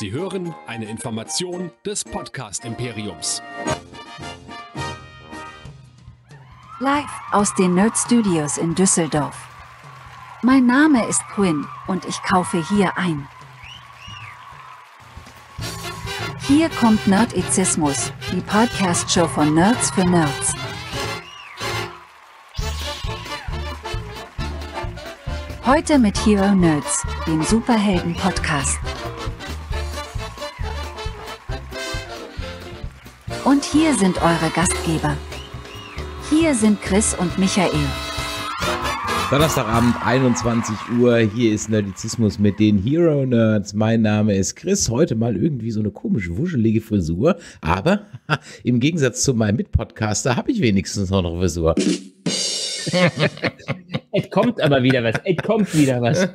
Sie hören eine Information des Podcast Imperiums. Live aus den Nerd Studios in Düsseldorf. Mein Name ist Quinn und ich kaufe hier ein. Hier kommt Nerdizismus, die Podcast-Show von Nerds für Nerds. Heute mit Hero Nerds, dem Superhelden-Podcast. Und hier sind eure Gastgeber. Hier sind Chris und Michael. Donnerstagabend, 21 Uhr. Hier ist Nerdizismus mit den Hero Nerds. Mein Name ist Chris. Heute mal irgendwie so eine komisch wuschelige Frisur. Aber im Gegensatz zu meinem Mitpodcaster habe ich wenigstens noch eine Frisur es kommt aber wieder was. Es kommt wieder was.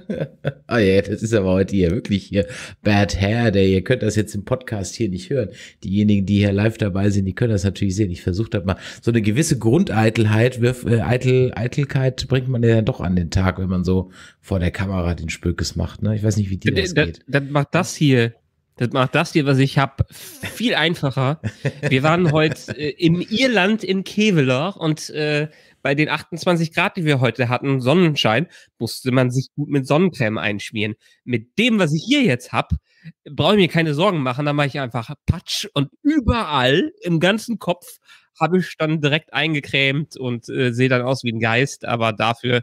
Oh ja, das ist aber heute hier wirklich hier Bad Hair Day. Ihr könnt das jetzt im Podcast hier nicht hören. Diejenigen, die hier live dabei sind, die können das natürlich sehen. Ich versuche das mal. So eine gewisse Grundeitelheit, wirf, äh, Eitel, Eitelkeit bringt man ja doch an den Tag, wenn man so vor der Kamera den Spökes macht. Ne? Ich weiß nicht, wie dir äh, das geht. Dann macht das hier das macht das hier, was ich habe, viel einfacher. Wir waren heute äh, im Irland in Keveler und äh, bei den 28 Grad, die wir heute hatten, Sonnenschein, musste man sich gut mit Sonnencreme einschmieren. Mit dem, was ich hier jetzt habe, brauche ich mir keine Sorgen machen. Da mache ich einfach Patsch und überall im ganzen Kopf habe ich dann direkt eingecremt und äh, sehe dann aus wie ein Geist. Aber dafür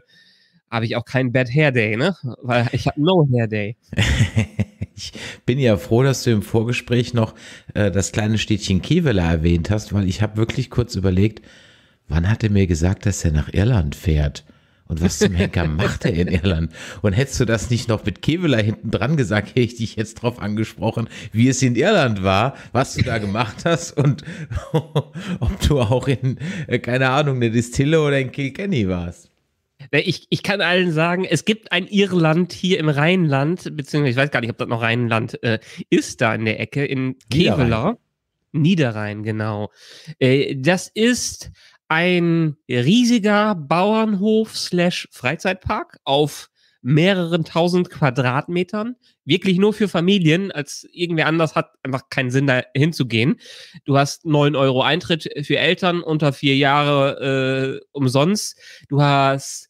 habe ich auch keinen Bad Hair Day, ne? Weil ich habe No Hair Day. ich bin ja froh, dass du im Vorgespräch noch äh, das kleine Städtchen Kevela erwähnt hast, weil ich habe wirklich kurz überlegt, wann hat er mir gesagt, dass er nach Irland fährt? Und was zum Henker macht er in Irland? Und hättest du das nicht noch mit Keveler hinten dran gesagt, hätte ich dich jetzt drauf angesprochen, wie es in Irland war, was du da gemacht hast und ob du auch in, äh, keine Ahnung, eine Distille oder in Kilkenny warst. Ich, ich kann allen sagen, es gibt ein Irland hier im Rheinland, beziehungsweise ich weiß gar nicht, ob das noch Rheinland äh, ist, da in der Ecke, in Keveler. Niederrhein, Niederrhein genau. Äh, das ist ein riesiger Bauernhof slash Freizeitpark auf mehreren tausend Quadratmetern, wirklich nur für Familien, als irgendwer anders hat einfach keinen Sinn, da hinzugehen. Du hast neun Euro Eintritt für Eltern unter vier Jahre äh, umsonst. Du hast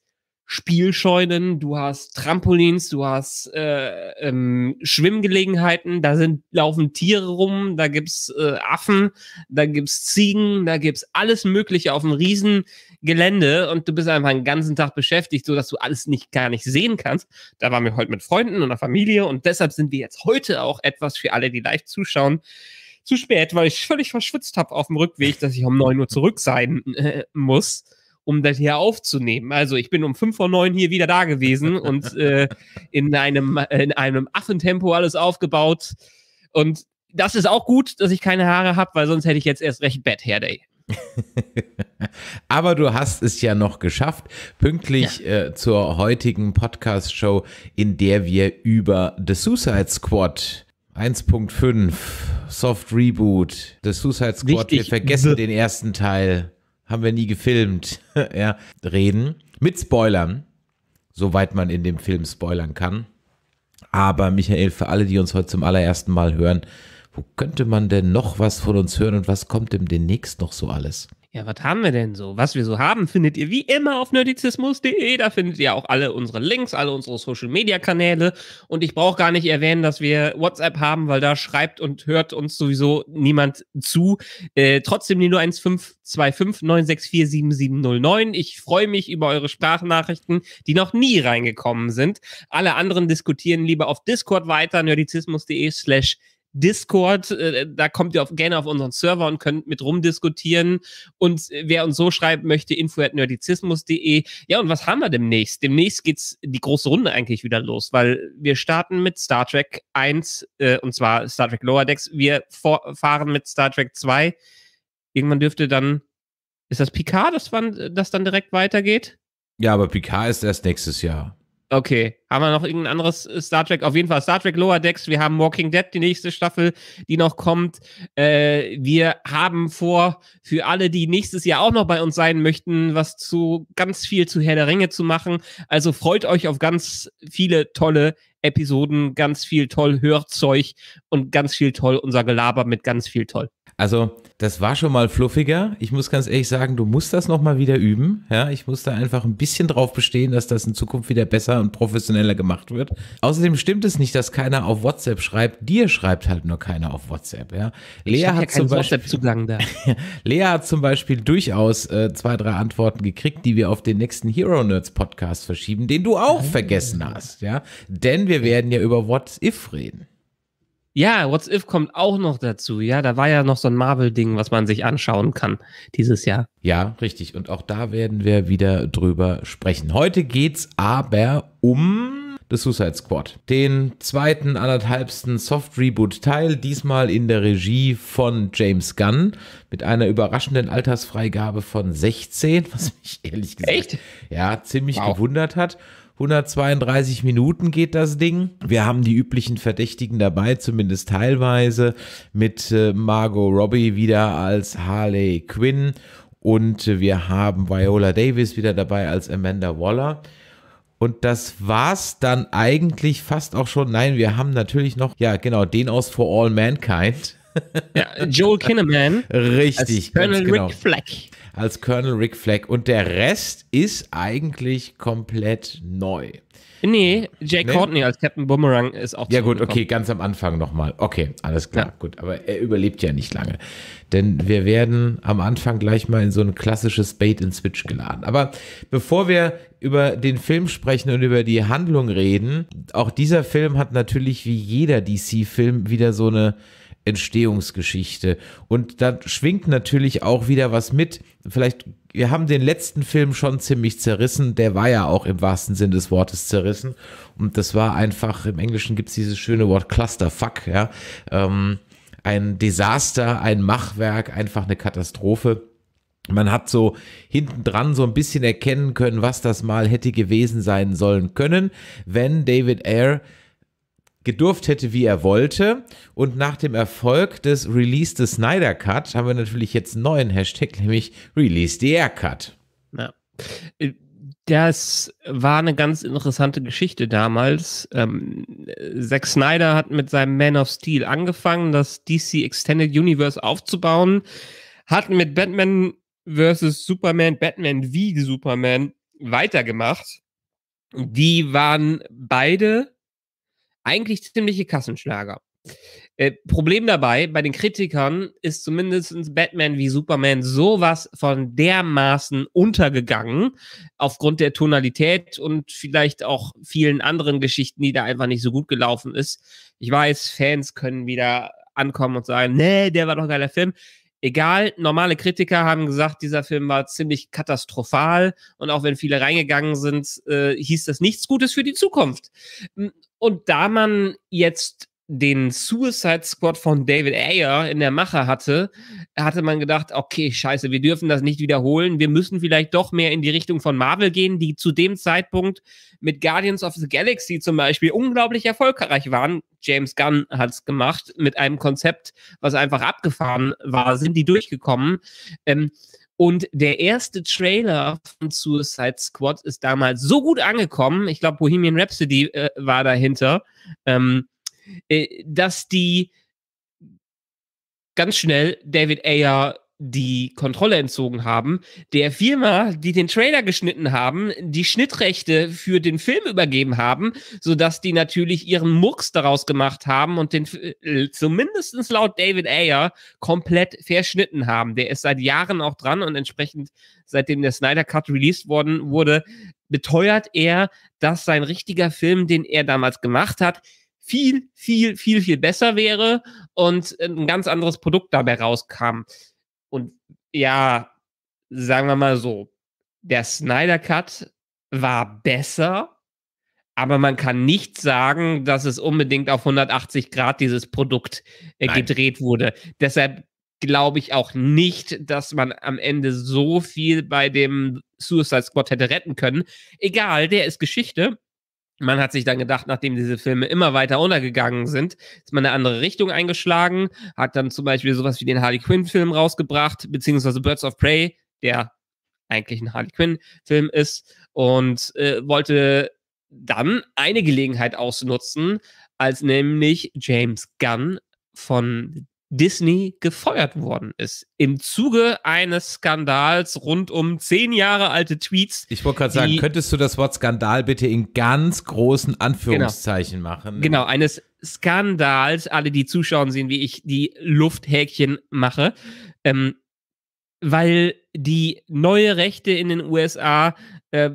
Spielscheunen, du hast Trampolins, du hast äh, ähm, Schwimmgelegenheiten, da sind laufen Tiere rum, da gibt's äh, Affen, da gibt's Ziegen, da gibt's alles Mögliche auf einem Riesengelände und du bist einfach den ganzen Tag beschäftigt, so dass du alles nicht gar nicht sehen kannst. Da waren wir heute mit Freunden und der Familie und deshalb sind wir jetzt heute auch etwas für alle, die live zuschauen, zu spät, weil ich völlig verschwitzt habe auf dem Rückweg, dass ich um neun Uhr zurück sein äh, muss um das hier aufzunehmen. Also ich bin um 5 vor 9 hier wieder da gewesen und äh, in, einem, äh, in einem Affentempo alles aufgebaut. Und das ist auch gut, dass ich keine Haare habe, weil sonst hätte ich jetzt erst recht Bad Hair Day. Aber du hast es ja noch geschafft, pünktlich ja. äh, zur heutigen Podcast-Show, in der wir über The Suicide Squad 1.5, Soft Reboot, The Suicide Squad, Richtig. wir vergessen The den ersten Teil haben wir nie gefilmt, ja, reden. Mit Spoilern, soweit man in dem Film spoilern kann. Aber Michael, für alle, die uns heute zum allerersten Mal hören, wo könnte man denn noch was von uns hören und was kommt denn demnächst noch so alles? ja, was haben wir denn so? Was wir so haben, findet ihr wie immer auf nerdizismus.de. Da findet ihr auch alle unsere Links, alle unsere Social-Media-Kanäle. Und ich brauche gar nicht erwähnen, dass wir WhatsApp haben, weil da schreibt und hört uns sowieso niemand zu. Äh, trotzdem die 01525964709. Ich freue mich über eure Sprachnachrichten, die noch nie reingekommen sind. Alle anderen diskutieren lieber auf Discord weiter, nerdizismus.de slash Discord. Äh, da kommt ihr auf, gerne auf unseren Server und könnt mit rumdiskutieren. Und äh, wer uns so schreiben möchte, info.nerdizismus.de. Ja, und was haben wir demnächst? Demnächst geht's die große Runde eigentlich wieder los, weil wir starten mit Star Trek 1 äh, und zwar Star Trek Lower Decks. Wir fahren mit Star Trek 2. Irgendwann dürfte dann, ist das Picard, dass man das dann direkt weitergeht? Ja, aber Picard ist erst nächstes Jahr. Okay, haben wir noch irgendein anderes äh, Star Trek? Auf jeden Fall Star Trek Lower Decks. Wir haben Walking Dead, die nächste Staffel, die noch kommt. Äh, wir haben vor, für alle, die nächstes Jahr auch noch bei uns sein möchten, was zu ganz viel zu Herr der Ringe zu machen. Also freut euch auf ganz viele tolle Episoden, ganz viel toll Hörzeug und ganz viel toll unser Gelaber mit ganz viel toll. Also, das war schon mal fluffiger. Ich muss ganz ehrlich sagen, du musst das nochmal wieder üben. Ja, ich muss da einfach ein bisschen drauf bestehen, dass das in Zukunft wieder besser und professioneller gemacht wird. Außerdem stimmt es nicht, dass keiner auf WhatsApp schreibt. Dir schreibt halt nur keiner auf WhatsApp. Ja, Lea hat ja zum Beispiel Zugang da. Lea hat zum Beispiel durchaus äh, zwei, drei Antworten gekriegt, die wir auf den nächsten Hero Nerds Podcast verschieben, den du auch oh. vergessen hast. Ja, denn wir werden ja über What If reden. Ja, What's If kommt auch noch dazu. Ja, da war ja noch so ein Marvel-Ding, was man sich anschauen kann dieses Jahr. Ja, richtig. Und auch da werden wir wieder drüber sprechen. Heute geht's aber um The Suicide Squad. Den zweiten, anderthalbsten Soft-Reboot-Teil, diesmal in der Regie von James Gunn, mit einer überraschenden Altersfreigabe von 16, was mich ehrlich gesagt Echt? Ja, ziemlich wow. gewundert hat. 132 Minuten geht das Ding. Wir haben die üblichen Verdächtigen dabei, zumindest teilweise, mit äh, Margot Robbie wieder als Harley Quinn und äh, wir haben Viola Davis wieder dabei als Amanda Waller. Und das war's dann eigentlich fast auch schon. Nein, wir haben natürlich noch, ja, genau, den aus For All Mankind. Ja, Joel Kinnaman. Richtig, als Colonel genau. Rick Fleck als Colonel Rick Flag und der Rest ist eigentlich komplett neu. Nee, Jay nee? Courtney als Captain Boomerang ist auch. Ja, gut, okay, ganz am Anfang nochmal. Okay, alles klar, ja. gut. Aber er überlebt ja nicht lange. Denn wir werden am Anfang gleich mal in so ein klassisches Bait and Switch geladen. Aber bevor wir über den Film sprechen und über die Handlung reden, auch dieser Film hat natürlich wie jeder DC-Film wieder so eine Entstehungsgeschichte. Und da schwingt natürlich auch wieder was mit. Vielleicht, wir haben den letzten Film schon ziemlich zerrissen. Der war ja auch im wahrsten Sinn des Wortes zerrissen. Und das war einfach, im Englischen gibt es dieses schöne Wort Clusterfuck, ja. Ähm, ein Desaster, ein Machwerk, einfach eine Katastrophe. Man hat so hintendran so ein bisschen erkennen können, was das mal hätte gewesen sein sollen können, wenn David Ayer gedurft hätte, wie er wollte. Und nach dem Erfolg des Release des Snyder Cut haben wir natürlich jetzt einen neuen Hashtag, nämlich Release the Air Cut. Ja. Äh, das war eine ganz interessante Geschichte damals. Ähm, Zack Snyder hat mit seinem Man of Steel angefangen, das DC Extended Universe aufzubauen, hat mit Batman vs. Superman, Batman wie Superman weitergemacht. Die waren beide eigentlich ziemliche Kassenschlager. Äh, Problem dabei, bei den Kritikern ist zumindest Batman wie Superman sowas von dermaßen untergegangen, aufgrund der Tonalität und vielleicht auch vielen anderen Geschichten, die da einfach nicht so gut gelaufen ist. Ich weiß, Fans können wieder ankommen und sagen, nee, der war doch ein geiler Film. Egal, normale Kritiker haben gesagt, dieser Film war ziemlich katastrophal und auch wenn viele reingegangen sind, äh, hieß das nichts Gutes für die Zukunft. Und da man jetzt den Suicide Squad von David Ayer in der Mache hatte, hatte man gedacht, okay, scheiße, wir dürfen das nicht wiederholen. Wir müssen vielleicht doch mehr in die Richtung von Marvel gehen, die zu dem Zeitpunkt mit Guardians of the Galaxy zum Beispiel unglaublich erfolgreich waren. James Gunn hat es gemacht mit einem Konzept, was einfach abgefahren war, sind die durchgekommen. Ähm, und der erste Trailer von Suicide Squad ist damals so gut angekommen, ich glaube Bohemian Rhapsody äh, war dahinter, ähm, äh, dass die ganz schnell David Ayer die Kontrolle entzogen haben, der Firma, die den Trailer geschnitten haben, die Schnittrechte für den Film übergeben haben, sodass die natürlich ihren Murks daraus gemacht haben und den äh, zumindestens laut David Ayer komplett verschnitten haben. Der ist seit Jahren auch dran und entsprechend, seitdem der Snyder Cut released worden wurde, beteuert er, dass sein richtiger Film, den er damals gemacht hat, viel, viel, viel, viel besser wäre und ein ganz anderes Produkt dabei rauskam. Und ja, sagen wir mal so, der Snyder Cut war besser, aber man kann nicht sagen, dass es unbedingt auf 180 Grad dieses Produkt äh, gedreht wurde. Deshalb glaube ich auch nicht, dass man am Ende so viel bei dem Suicide Squad hätte retten können. Egal, der ist Geschichte man hat sich dann gedacht, nachdem diese Filme immer weiter untergegangen sind, ist man eine andere Richtung eingeschlagen, hat dann zum Beispiel sowas wie den Harley Quinn-Film rausgebracht, beziehungsweise Birds of Prey, der eigentlich ein Harley Quinn-Film ist, und äh, wollte dann eine Gelegenheit ausnutzen, als nämlich James Gunn von Disney gefeuert worden ist. Im Zuge eines Skandals rund um zehn Jahre alte Tweets. Ich wollte gerade sagen, könntest du das Wort Skandal bitte in ganz großen genau. Anführungszeichen genau, machen? Genau, eines Skandals. Alle, die zuschauen, sehen, wie ich die Lufthäkchen mache. Ähm, weil die neue Rechte in den USA äh,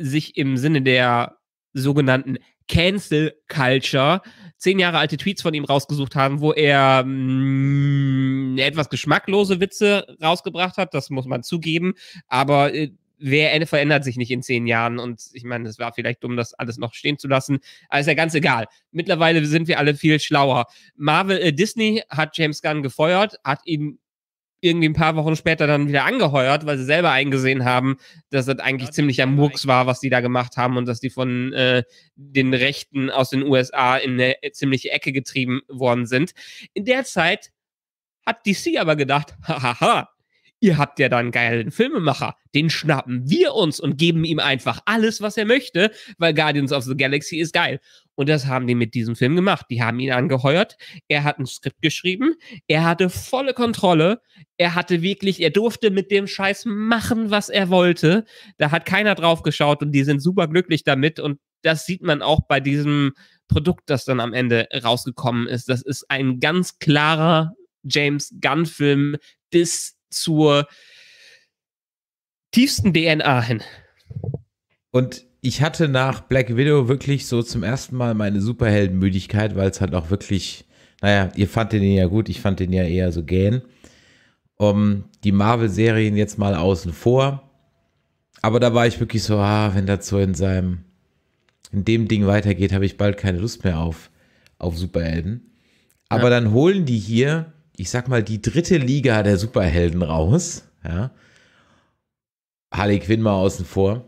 sich im Sinne der sogenannten Cancel Culture zehn Jahre alte Tweets von ihm rausgesucht haben, wo er mh, mm, etwas geschmacklose Witze rausgebracht hat. Das muss man zugeben. Aber äh, wer verändert sich nicht in zehn Jahren? Und ich meine, es war vielleicht dumm, das alles noch stehen zu lassen. Aber ist ja ganz egal. Mittlerweile sind wir alle viel schlauer. Marvel, äh, Disney hat James Gunn gefeuert, hat ihn irgendwie ein paar Wochen später dann wieder angeheuert, weil sie selber eingesehen haben, dass das eigentlich ja, am Murks war, was die da gemacht haben und dass die von äh, den Rechten aus den USA in eine ziemliche Ecke getrieben worden sind. In der Zeit hat DC aber gedacht, hahaha, ihr habt ja dann einen geilen Filmemacher, den schnappen wir uns und geben ihm einfach alles, was er möchte, weil Guardians of the Galaxy ist geil. Und das haben die mit diesem Film gemacht. Die haben ihn angeheuert, er hat ein Skript geschrieben, er hatte volle Kontrolle, er hatte wirklich, er durfte mit dem Scheiß machen, was er wollte. Da hat keiner drauf geschaut und die sind super glücklich damit und das sieht man auch bei diesem Produkt, das dann am Ende rausgekommen ist. Das ist ein ganz klarer James Gunn-Film des zur tiefsten DNA hin. Und ich hatte nach Black Widow wirklich so zum ersten Mal meine Superheldenmüdigkeit, weil es halt auch wirklich, naja, ihr fandet den ja gut, ich fand den ja eher so gähn. Um, die Marvel-Serien jetzt mal außen vor. Aber da war ich wirklich so, ah, wenn das so in seinem, in dem Ding weitergeht, habe ich bald keine Lust mehr auf, auf Superhelden. Aber ja. dann holen die hier ich sag mal, die dritte Liga der Superhelden raus. Ja. Harley Quinn mal außen vor.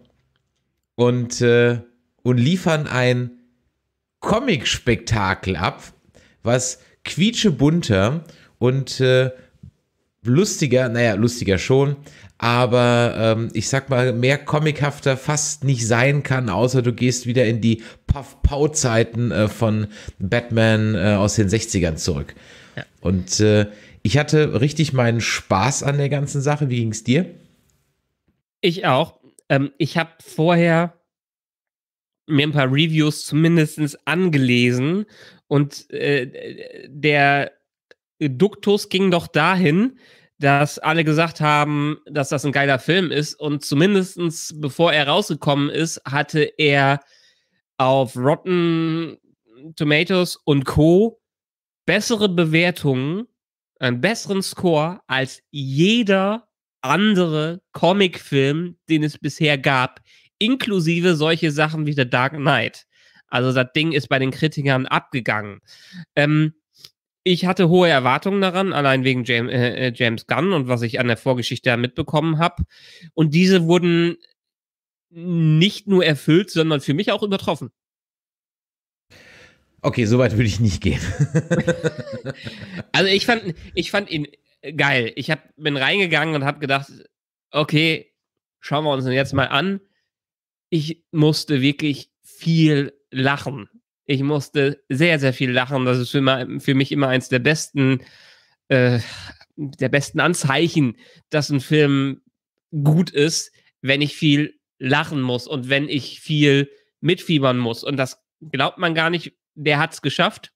Und, äh, und liefern ein Comic-Spektakel ab, was quietschebunter und äh, lustiger, naja, lustiger schon, aber ähm, ich sag mal, mehr comichafter fast nicht sein kann, außer du gehst wieder in die Puff-Pow-Zeiten äh, von Batman äh, aus den 60ern zurück. Und äh, ich hatte richtig meinen Spaß an der ganzen Sache. Wie ging es dir? Ich auch. Ähm, ich habe vorher mir ein paar Reviews zumindest angelesen und äh, der Duktus ging doch dahin, dass alle gesagt haben, dass das ein geiler Film ist und zumindest bevor er rausgekommen ist, hatte er auf Rotten Tomatoes und Co bessere Bewertungen, einen besseren Score als jeder andere Comicfilm, den es bisher gab, inklusive solche Sachen wie The Dark Knight. Also das Ding ist bei den Kritikern abgegangen. Ähm, ich hatte hohe Erwartungen daran, allein wegen James, äh, äh, James Gunn und was ich an der Vorgeschichte mitbekommen habe. Und diese wurden nicht nur erfüllt, sondern für mich auch übertroffen. Okay, so weit würde ich nicht gehen. also ich fand, ich fand ihn geil. Ich hab, bin reingegangen und habe gedacht, okay, schauen wir uns den jetzt mal an. Ich musste wirklich viel lachen. Ich musste sehr, sehr viel lachen. Das ist für, immer, für mich immer eins der besten, äh, der besten Anzeichen, dass ein Film gut ist, wenn ich viel lachen muss und wenn ich viel mitfiebern muss. Und das glaubt man gar nicht, der hat es geschafft.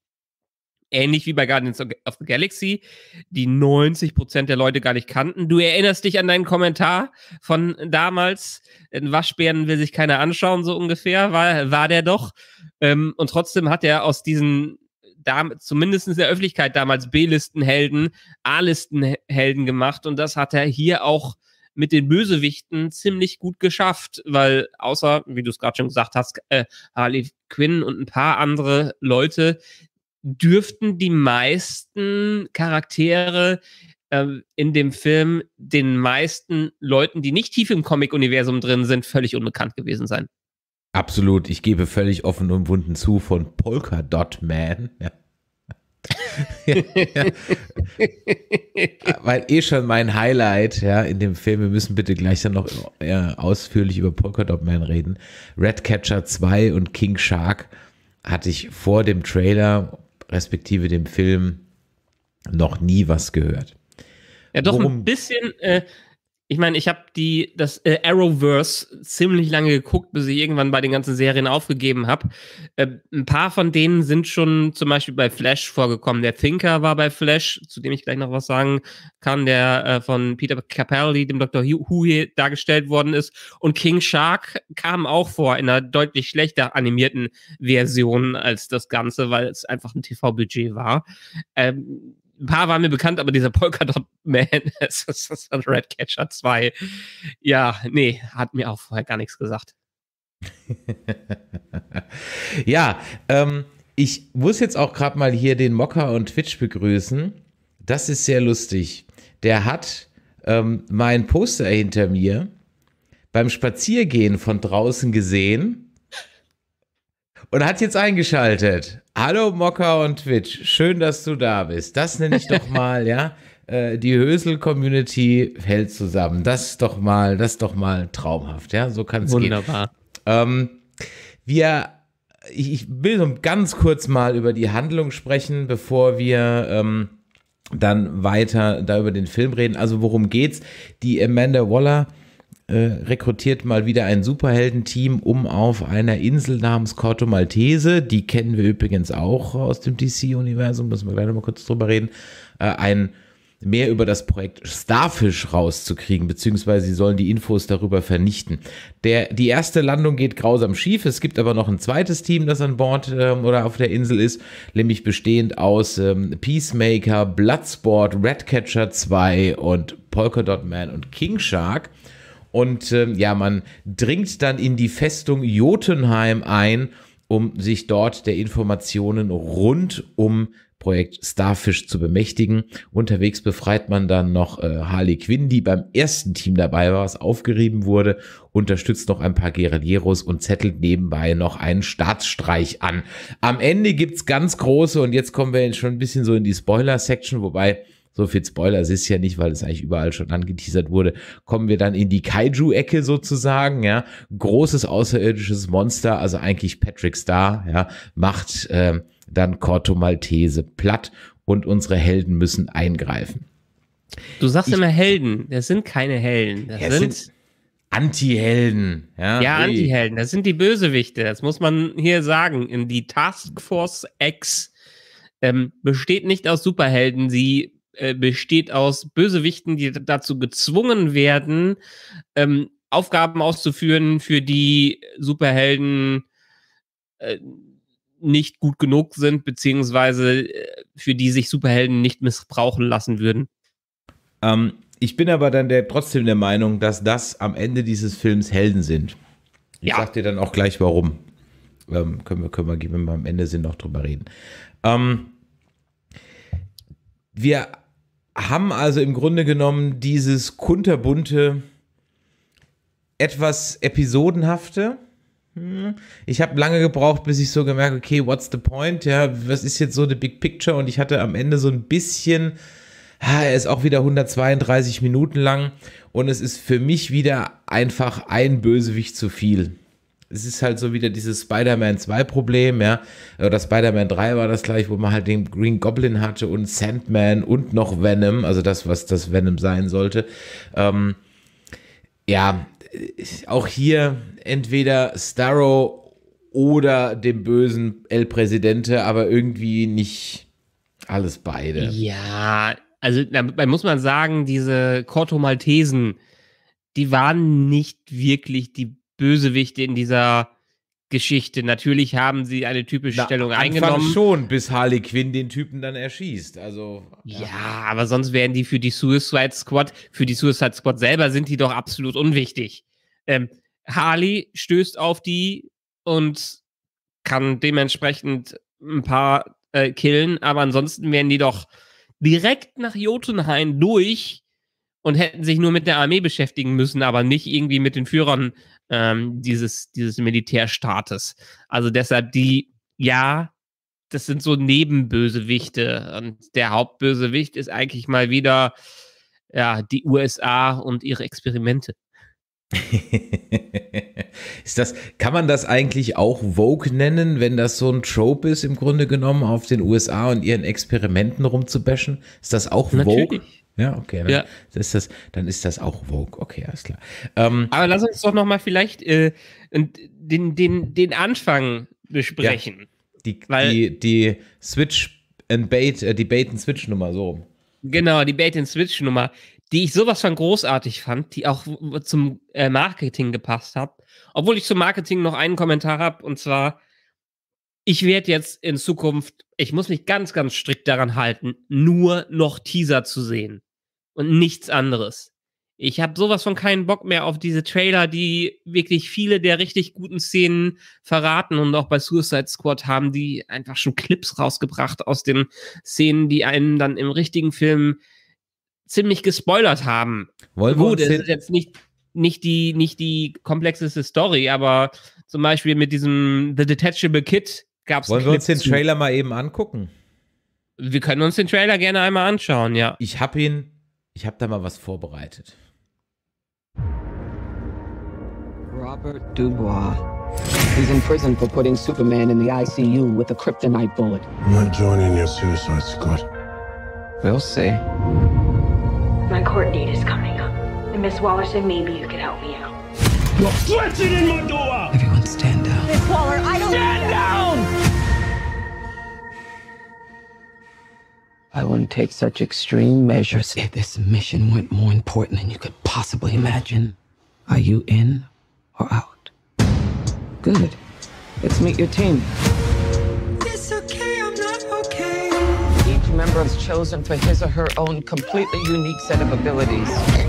Ähnlich wie bei Guardians of the Galaxy, die 90% der Leute gar nicht kannten. Du erinnerst dich an deinen Kommentar von damals, in Waschbären will sich keiner anschauen, so ungefähr, war, war der doch. Ähm, und trotzdem hat er aus diesen zumindest in der Öffentlichkeit damals B-Listen-Helden, A-Listen-Helden gemacht und das hat er hier auch mit den Bösewichten ziemlich gut geschafft, weil außer, wie du es gerade schon gesagt hast, äh, Harley Quinn und ein paar andere Leute dürften die meisten Charaktere äh, in dem Film den meisten Leuten, die nicht tief im Comic-Universum drin sind, völlig unbekannt gewesen sein. Absolut, ich gebe völlig offen und wunden zu von Polka Dot Man. Ja ja, ja. Weil eh schon mein Highlight ja, in dem Film, wir müssen bitte gleich dann noch äh, ausführlich über Polkadot Man reden. Redcatcher 2 und King Shark hatte ich vor dem Trailer, respektive dem Film, noch nie was gehört. Ja, doch Worum? ein bisschen, äh, ich meine, ich habe die das äh, Arrowverse ziemlich lange geguckt, bis ich irgendwann bei den ganzen Serien aufgegeben habe. Äh, ein paar von denen sind schon zum Beispiel bei Flash vorgekommen. Der Thinker war bei Flash, zu dem ich gleich noch was sagen kann, der äh, von Peter Capaldi, dem Dr. Who dargestellt worden ist. Und King Shark kam auch vor in einer deutlich schlechter animierten Version als das Ganze, weil es einfach ein TV-Budget war. Ähm, ein paar waren mir bekannt, aber dieser Polkadot Man, Redcatcher 2. Ja, nee, hat mir auch vorher gar nichts gesagt. ja, ähm, ich muss jetzt auch gerade mal hier den Mocker und Twitch begrüßen. Das ist sehr lustig. Der hat ähm, mein Poster hinter mir beim Spaziergehen von draußen gesehen und hat jetzt eingeschaltet. Hallo Mocker und Twitch, schön, dass du da bist. Das nenne ich doch mal, ja. Äh, die Hösel-Community hält zusammen. Das ist doch mal, das ist doch mal traumhaft, ja. So kann es gehen. Wunderbar. Ähm, wir, ich, ich will so ganz kurz mal über die Handlung sprechen, bevor wir ähm, dann weiter da über den Film reden. Also worum geht's? Die Amanda Waller äh, rekrutiert mal wieder ein Superheldenteam um auf einer Insel namens Corto Maltese, die kennen wir übrigens auch aus dem DC-Universum, müssen wir gleich nochmal kurz drüber reden, äh, ein mehr über das Projekt Starfish rauszukriegen, beziehungsweise sie sollen die Infos darüber vernichten. Der, die erste Landung geht grausam schief, es gibt aber noch ein zweites Team, das an Bord ähm, oder auf der Insel ist, nämlich bestehend aus ähm, Peacemaker, Bloodsport, Redcatcher 2 und Polkadot Man und King Shark. Und ähm, ja, man dringt dann in die Festung Jotunheim ein, um sich dort der Informationen rund um Projekt Starfish zu bemächtigen. Unterwegs befreit man dann noch äh, Harley Quinn, die beim ersten Team dabei war, was aufgerieben wurde, unterstützt noch ein paar Guerilleros und zettelt nebenbei noch einen Staatsstreich an. Am Ende gibt's ganz große, und jetzt kommen wir schon ein bisschen so in die Spoiler-Section, wobei so viel Spoiler es ist ja nicht, weil es eigentlich überall schon angeteasert wurde, kommen wir dann in die Kaiju-Ecke sozusagen, ja, großes außerirdisches Monster, also eigentlich Patrick Star, ja, macht äh, dann Corto Maltese platt und unsere Helden müssen eingreifen. Du sagst ich, immer Helden, das sind keine Helden, das, ja, sind, Anti-Helden. Ja, ja Anti-Helden, das sind die Bösewichte, das muss man hier sagen. In die Task Force X ähm, besteht nicht aus Superhelden, sie äh, besteht aus Bösewichten, die dazu gezwungen werden, ähm, Aufgaben auszuführen, für die Superhelden äh, nicht gut genug sind, beziehungsweise äh, für die sich Superhelden nicht missbrauchen lassen würden. Ähm, ich bin aber dann der, trotzdem der Meinung, dass das am Ende dieses Films Helden sind. Ich ja. sag dir dann auch gleich warum. Ähm, können wir, können wir, wenn wir am Ende sind, noch drüber reden. Ähm, wir haben also im Grunde genommen dieses kunterbunte, etwas episodenhafte. Hm. Ich habe lange gebraucht, bis ich so gemerkt, okay, what's the point? Ja, was ist jetzt so the big picture? Und ich hatte am Ende so ein bisschen, ah, er ist auch wieder 132 Minuten lang und es ist für mich wieder einfach ein Bösewicht zu viel es ist halt so wieder dieses Spider-Man 2 Problem, ja, oder Spider-Man 3 war das gleich, wo man halt den Green Goblin hatte und Sandman und noch Venom, also das, was das Venom sein sollte. Ähm, ja, auch hier entweder Starro oder dem bösen El Presidente, aber irgendwie nicht alles beide. Ja, also da muss man sagen, diese Corto Maltesen, die waren nicht wirklich die Bösewichte in dieser Geschichte. Natürlich haben sie eine typische Na, Stellung Anfang eingenommen. schon, bis Harley Quinn den Typen dann erschießt. Also ja. ja. aber sonst wären die für die Suicide Squad, für die Suicide Squad selber sind die doch absolut unwichtig. Ähm, Harley stößt auf die und kann dementsprechend ein paar äh, killen, aber ansonsten wären die doch direkt nach Jotunheim durch und hätten sich nur mit der Armee beschäftigen müssen, aber nicht irgendwie mit den Führern ähm, dieses, dieses Militärstaates. Also deshalb die, ja, das sind so Nebenbösewichte. Und der Hauptbösewicht ist eigentlich mal wieder ja, die USA und ihre Experimente. ist das, kann man das eigentlich auch Vogue nennen, wenn das so ein Trope ist, im Grunde genommen, auf den USA und ihren Experimenten rumzubashen? Ist das auch Vogue? Natürlich. Ja, okay. Dann, ja. Ist das, dann ist das auch Vogue. Okay, alles klar. Ähm, Aber lass uns doch nochmal vielleicht äh, den, den, den Anfang besprechen. Ja, die, weil, die, die Switch and Bait, äh, die Bait and Switch Nummer, so Genau, die Bait and Switch Nummer, die ich sowas von großartig fand, die auch zum äh, Marketing gepasst hat. Obwohl ich zum Marketing noch einen Kommentar habe und zwar, ich werde jetzt in Zukunft, ich muss mich ganz, ganz strikt daran halten, nur noch Teaser zu sehen und nichts anderes. Ich habe sowas von keinen Bock mehr auf diese Trailer, die wirklich viele der richtig guten Szenen verraten und auch bei Suicide Squad haben die einfach schon Clips rausgebracht aus den Szenen, die einen dann im richtigen Film ziemlich gespoilert haben. Wollen Gut, es ist jetzt nicht, nicht, die, nicht die komplexeste Story, aber zum Beispiel mit diesem The Detachable Kid gab es. Wollen wir uns den Trailer mal eben angucken? Wir können uns den Trailer gerne einmal anschauen, ja. Ich habe ihn Ich habe da mal was vorbereitet. Robert Dubois. He's in prison for putting Superman in the ICU with a kryptonite bullet. I'm not joining your suicide squad. We'll see. My court date is coming up. And Miss Waller said maybe you could help me out. You're threatening in my door! Everyone stand down. Uh, Miss Waller, I don't- Stand down! I wouldn't take such extreme measures if this mission weren't more important than you could possibly imagine. Are you in or out? Good. Let's meet your team. It's okay, I'm not okay. Each member is chosen for his or her own completely unique set of abilities. Hey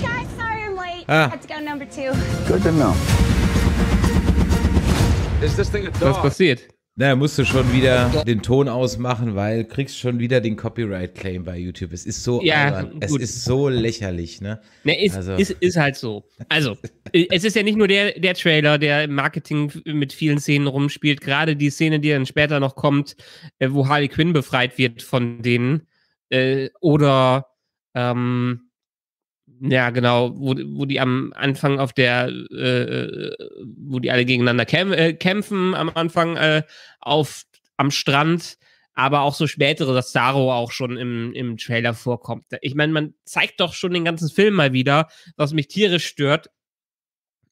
guys, sorry I'm late. Ah. Had to go number two. Good to know. Was passiert? Na, musst du schon wieder den Ton ausmachen, weil kriegst schon wieder den Copyright-Claim bei YouTube. Es ist so ja, Es ist so lächerlich, ne? ne ist, also. ist, ist halt so. Also, es ist ja nicht nur der, der Trailer, der im Marketing mit vielen Szenen rumspielt. Gerade die Szene, die dann später noch kommt, äh, wo Harley Quinn befreit wird von denen. Äh, oder ähm, ja, genau, wo, wo die am Anfang auf der, äh, äh wo die alle gegeneinander kämp äh, kämpfen, am Anfang äh, auf, am Strand, aber auch so spätere, dass Saro auch schon im, im Trailer vorkommt. Ich meine, man zeigt doch schon den ganzen Film mal wieder, was mich tierisch stört.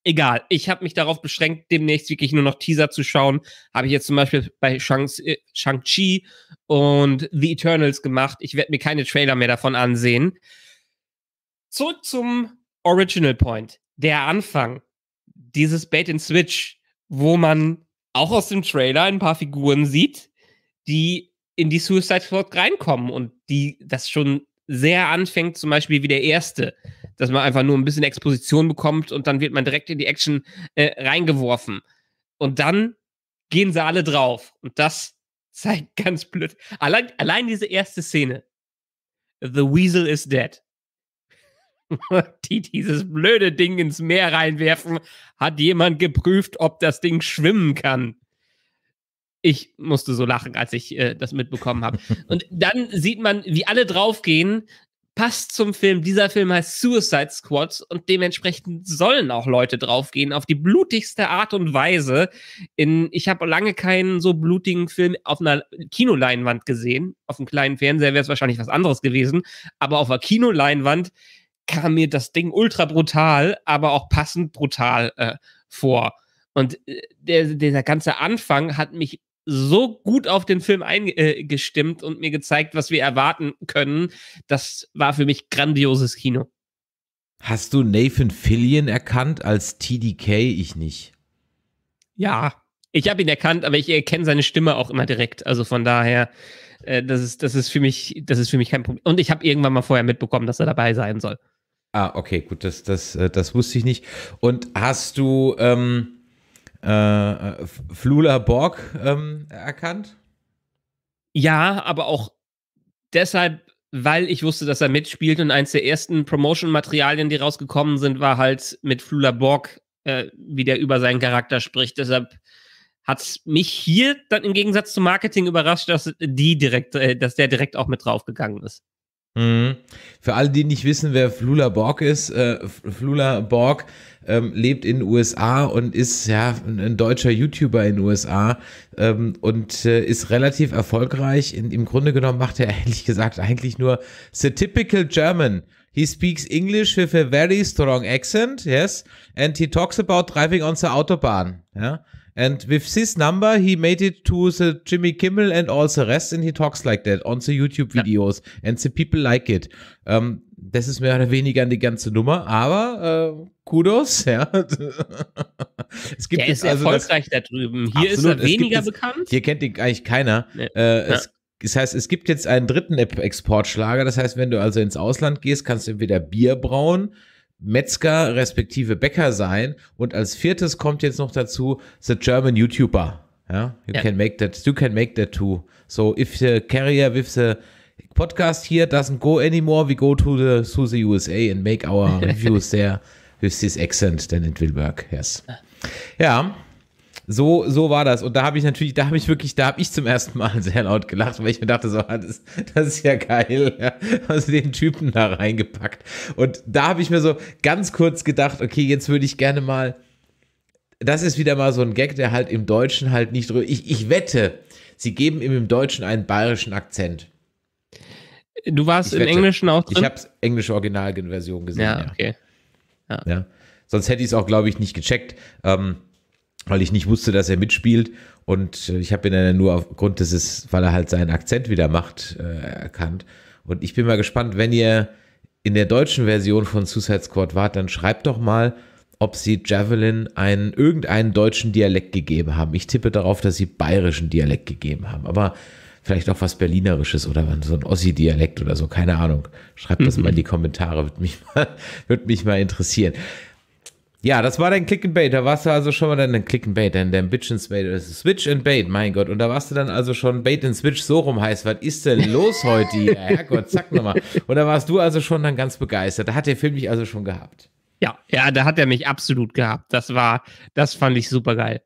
Egal, ich habe mich darauf beschränkt, demnächst wirklich nur noch Teaser zu schauen. Habe ich jetzt zum Beispiel bei äh, Shang-Chi und The Eternals gemacht. Ich werde mir keine Trailer mehr davon ansehen zurück zum Original Point, der Anfang, dieses Bait and Switch, wo man auch aus dem Trailer ein paar Figuren sieht, die in die Suicide Squad reinkommen und die das schon sehr anfängt, zum Beispiel wie der erste, dass man einfach nur ein bisschen Exposition bekommt und dann wird man direkt in die Action äh, reingeworfen. Und dann gehen sie alle drauf. Und das zeigt ganz blöd. Allein, allein diese erste Szene. The Weasel is dead. die dieses blöde Ding ins Meer reinwerfen, hat jemand geprüft, ob das Ding schwimmen kann. Ich musste so lachen, als ich äh, das mitbekommen habe. Und dann sieht man, wie alle draufgehen. Passt zum Film. Dieser Film heißt Suicide Squad und dementsprechend sollen auch Leute draufgehen auf die blutigste Art und Weise. In, ich habe lange keinen so blutigen Film auf einer Kinoleinwand gesehen. Auf einem kleinen Fernseher wäre es wahrscheinlich was anderes gewesen, aber auf einer Kinoleinwand kam mir das Ding ultra brutal, aber auch passend brutal äh, vor. Und äh, der, dieser ganze Anfang hat mich so gut auf den Film eingestimmt äh, und mir gezeigt, was wir erwarten können. Das war für mich grandioses Kino. Hast du Nathan Fillion erkannt als TDK? Ich nicht. Ja, ich habe ihn erkannt, aber ich erkenne seine Stimme auch immer direkt. Also von daher, äh, das, ist, das, ist für mich, das ist für mich kein Problem. Und ich habe irgendwann mal vorher mitbekommen, dass er dabei sein soll. Ah, okay, gut, das, das, äh, das wusste ich nicht. Und hast du ähm, äh, Flula Borg ähm, erkannt? Ja, aber auch deshalb, weil ich wusste, dass er mitspielt und eins der ersten Promotion-Materialien, die rausgekommen sind, war halt mit Flula Borg, äh, wie der über seinen Charakter spricht. Deshalb hat es mich hier dann im Gegensatz zum Marketing überrascht, dass die direkt, äh, dass der direkt auch mit draufgegangen ist. Mhm. Für alle, die nicht wissen, wer Flula Borg ist, äh, Flula Borg ähm, lebt in den USA und ist ja ein deutscher YouTuber in den USA ähm, und äh, ist relativ erfolgreich. In, Im Grunde genommen macht er ehrlich gesagt eigentlich nur The Typical German. He speaks English with a very strong accent, yes, and he talks about driving on the Autobahn. Ja? And with this number, he made it to the Jimmy Kimmel and all the rest, and he talks like that on the YouTube videos, ja. and the people like it. Um, ähm, das ist mehr oder weniger die ganze Nummer, aber äh, Kudos, ja. es gibt Der ist also erfolgreich das, da drüben. Hier absolut, ist er weniger jetzt, bekannt. Hier kennt ihn eigentlich keiner. Nee. Äh, ja. es, das heißt, es gibt jetzt einen dritten Exportschlager. Das heißt, wenn du also ins Ausland gehst, kannst du entweder Bier brauen, Metzger respektive Bäcker sein. Und als viertes kommt jetzt noch dazu the German YouTuber. Ja, you yeah. can make that, you can make that too. So if the carrier with the podcast here doesn't go anymore, we go to the, to the USA and make our reviews there with this accent then it will work. Yes. Ah. Ja. So, so war das. Und da habe ich natürlich, da habe ich wirklich, da habe ich zum ersten Mal sehr laut gelacht, weil ich mir dachte, so, ah, das, das ist ja geil, ja, also den Typen da reingepackt. Und da habe ich mir so ganz kurz gedacht, okay, jetzt würde ich gerne mal, das ist wieder mal so ein Gag, der halt im Deutschen halt nicht drüber, ich, ich wette, sie geben ihm im Deutschen einen bayerischen Akzent. Du warst ich im wette, Englischen auch drin? Ich habe es englische Originalversion gesehen. Ja, okay. Ja. ja. Sonst hätte ich es auch, glaube ich, nicht gecheckt. Ähm, weil ich nicht wusste, dass er mitspielt. Und äh, ich habe ihn dann nur aufgrund des, es, weil er halt seinen Akzent wieder macht, äh, erkannt. Und ich bin mal gespannt, wenn ihr in der deutschen Version von Suicide Squad wart, dann schreibt doch mal, ob sie Javelin einen irgendeinen deutschen Dialekt gegeben haben. Ich tippe darauf, dass sie bayerischen Dialekt gegeben haben. Aber vielleicht auch was Berlinerisches oder so ein Ossi-Dialekt oder so, keine Ahnung. Schreibt das mal in die mhm. Kommentare, würde mich, mal, würd mich mal interessieren. Ja, das war dein Click and Bait. Da warst du also schon mal dann dein Click and Bait, dein, dein Bitch and Bait. Das ist Switch and Bait, mein Gott. Und da warst du dann also schon Bait and Switch so rum heißt. Was ist denn los heute? Hier? Herrgott, zack nochmal. Und da warst du also schon dann ganz begeistert. Da hat der Film mich also schon gehabt. Ja, ja, da hat er mich absolut gehabt. Das war, das fand ich super geil.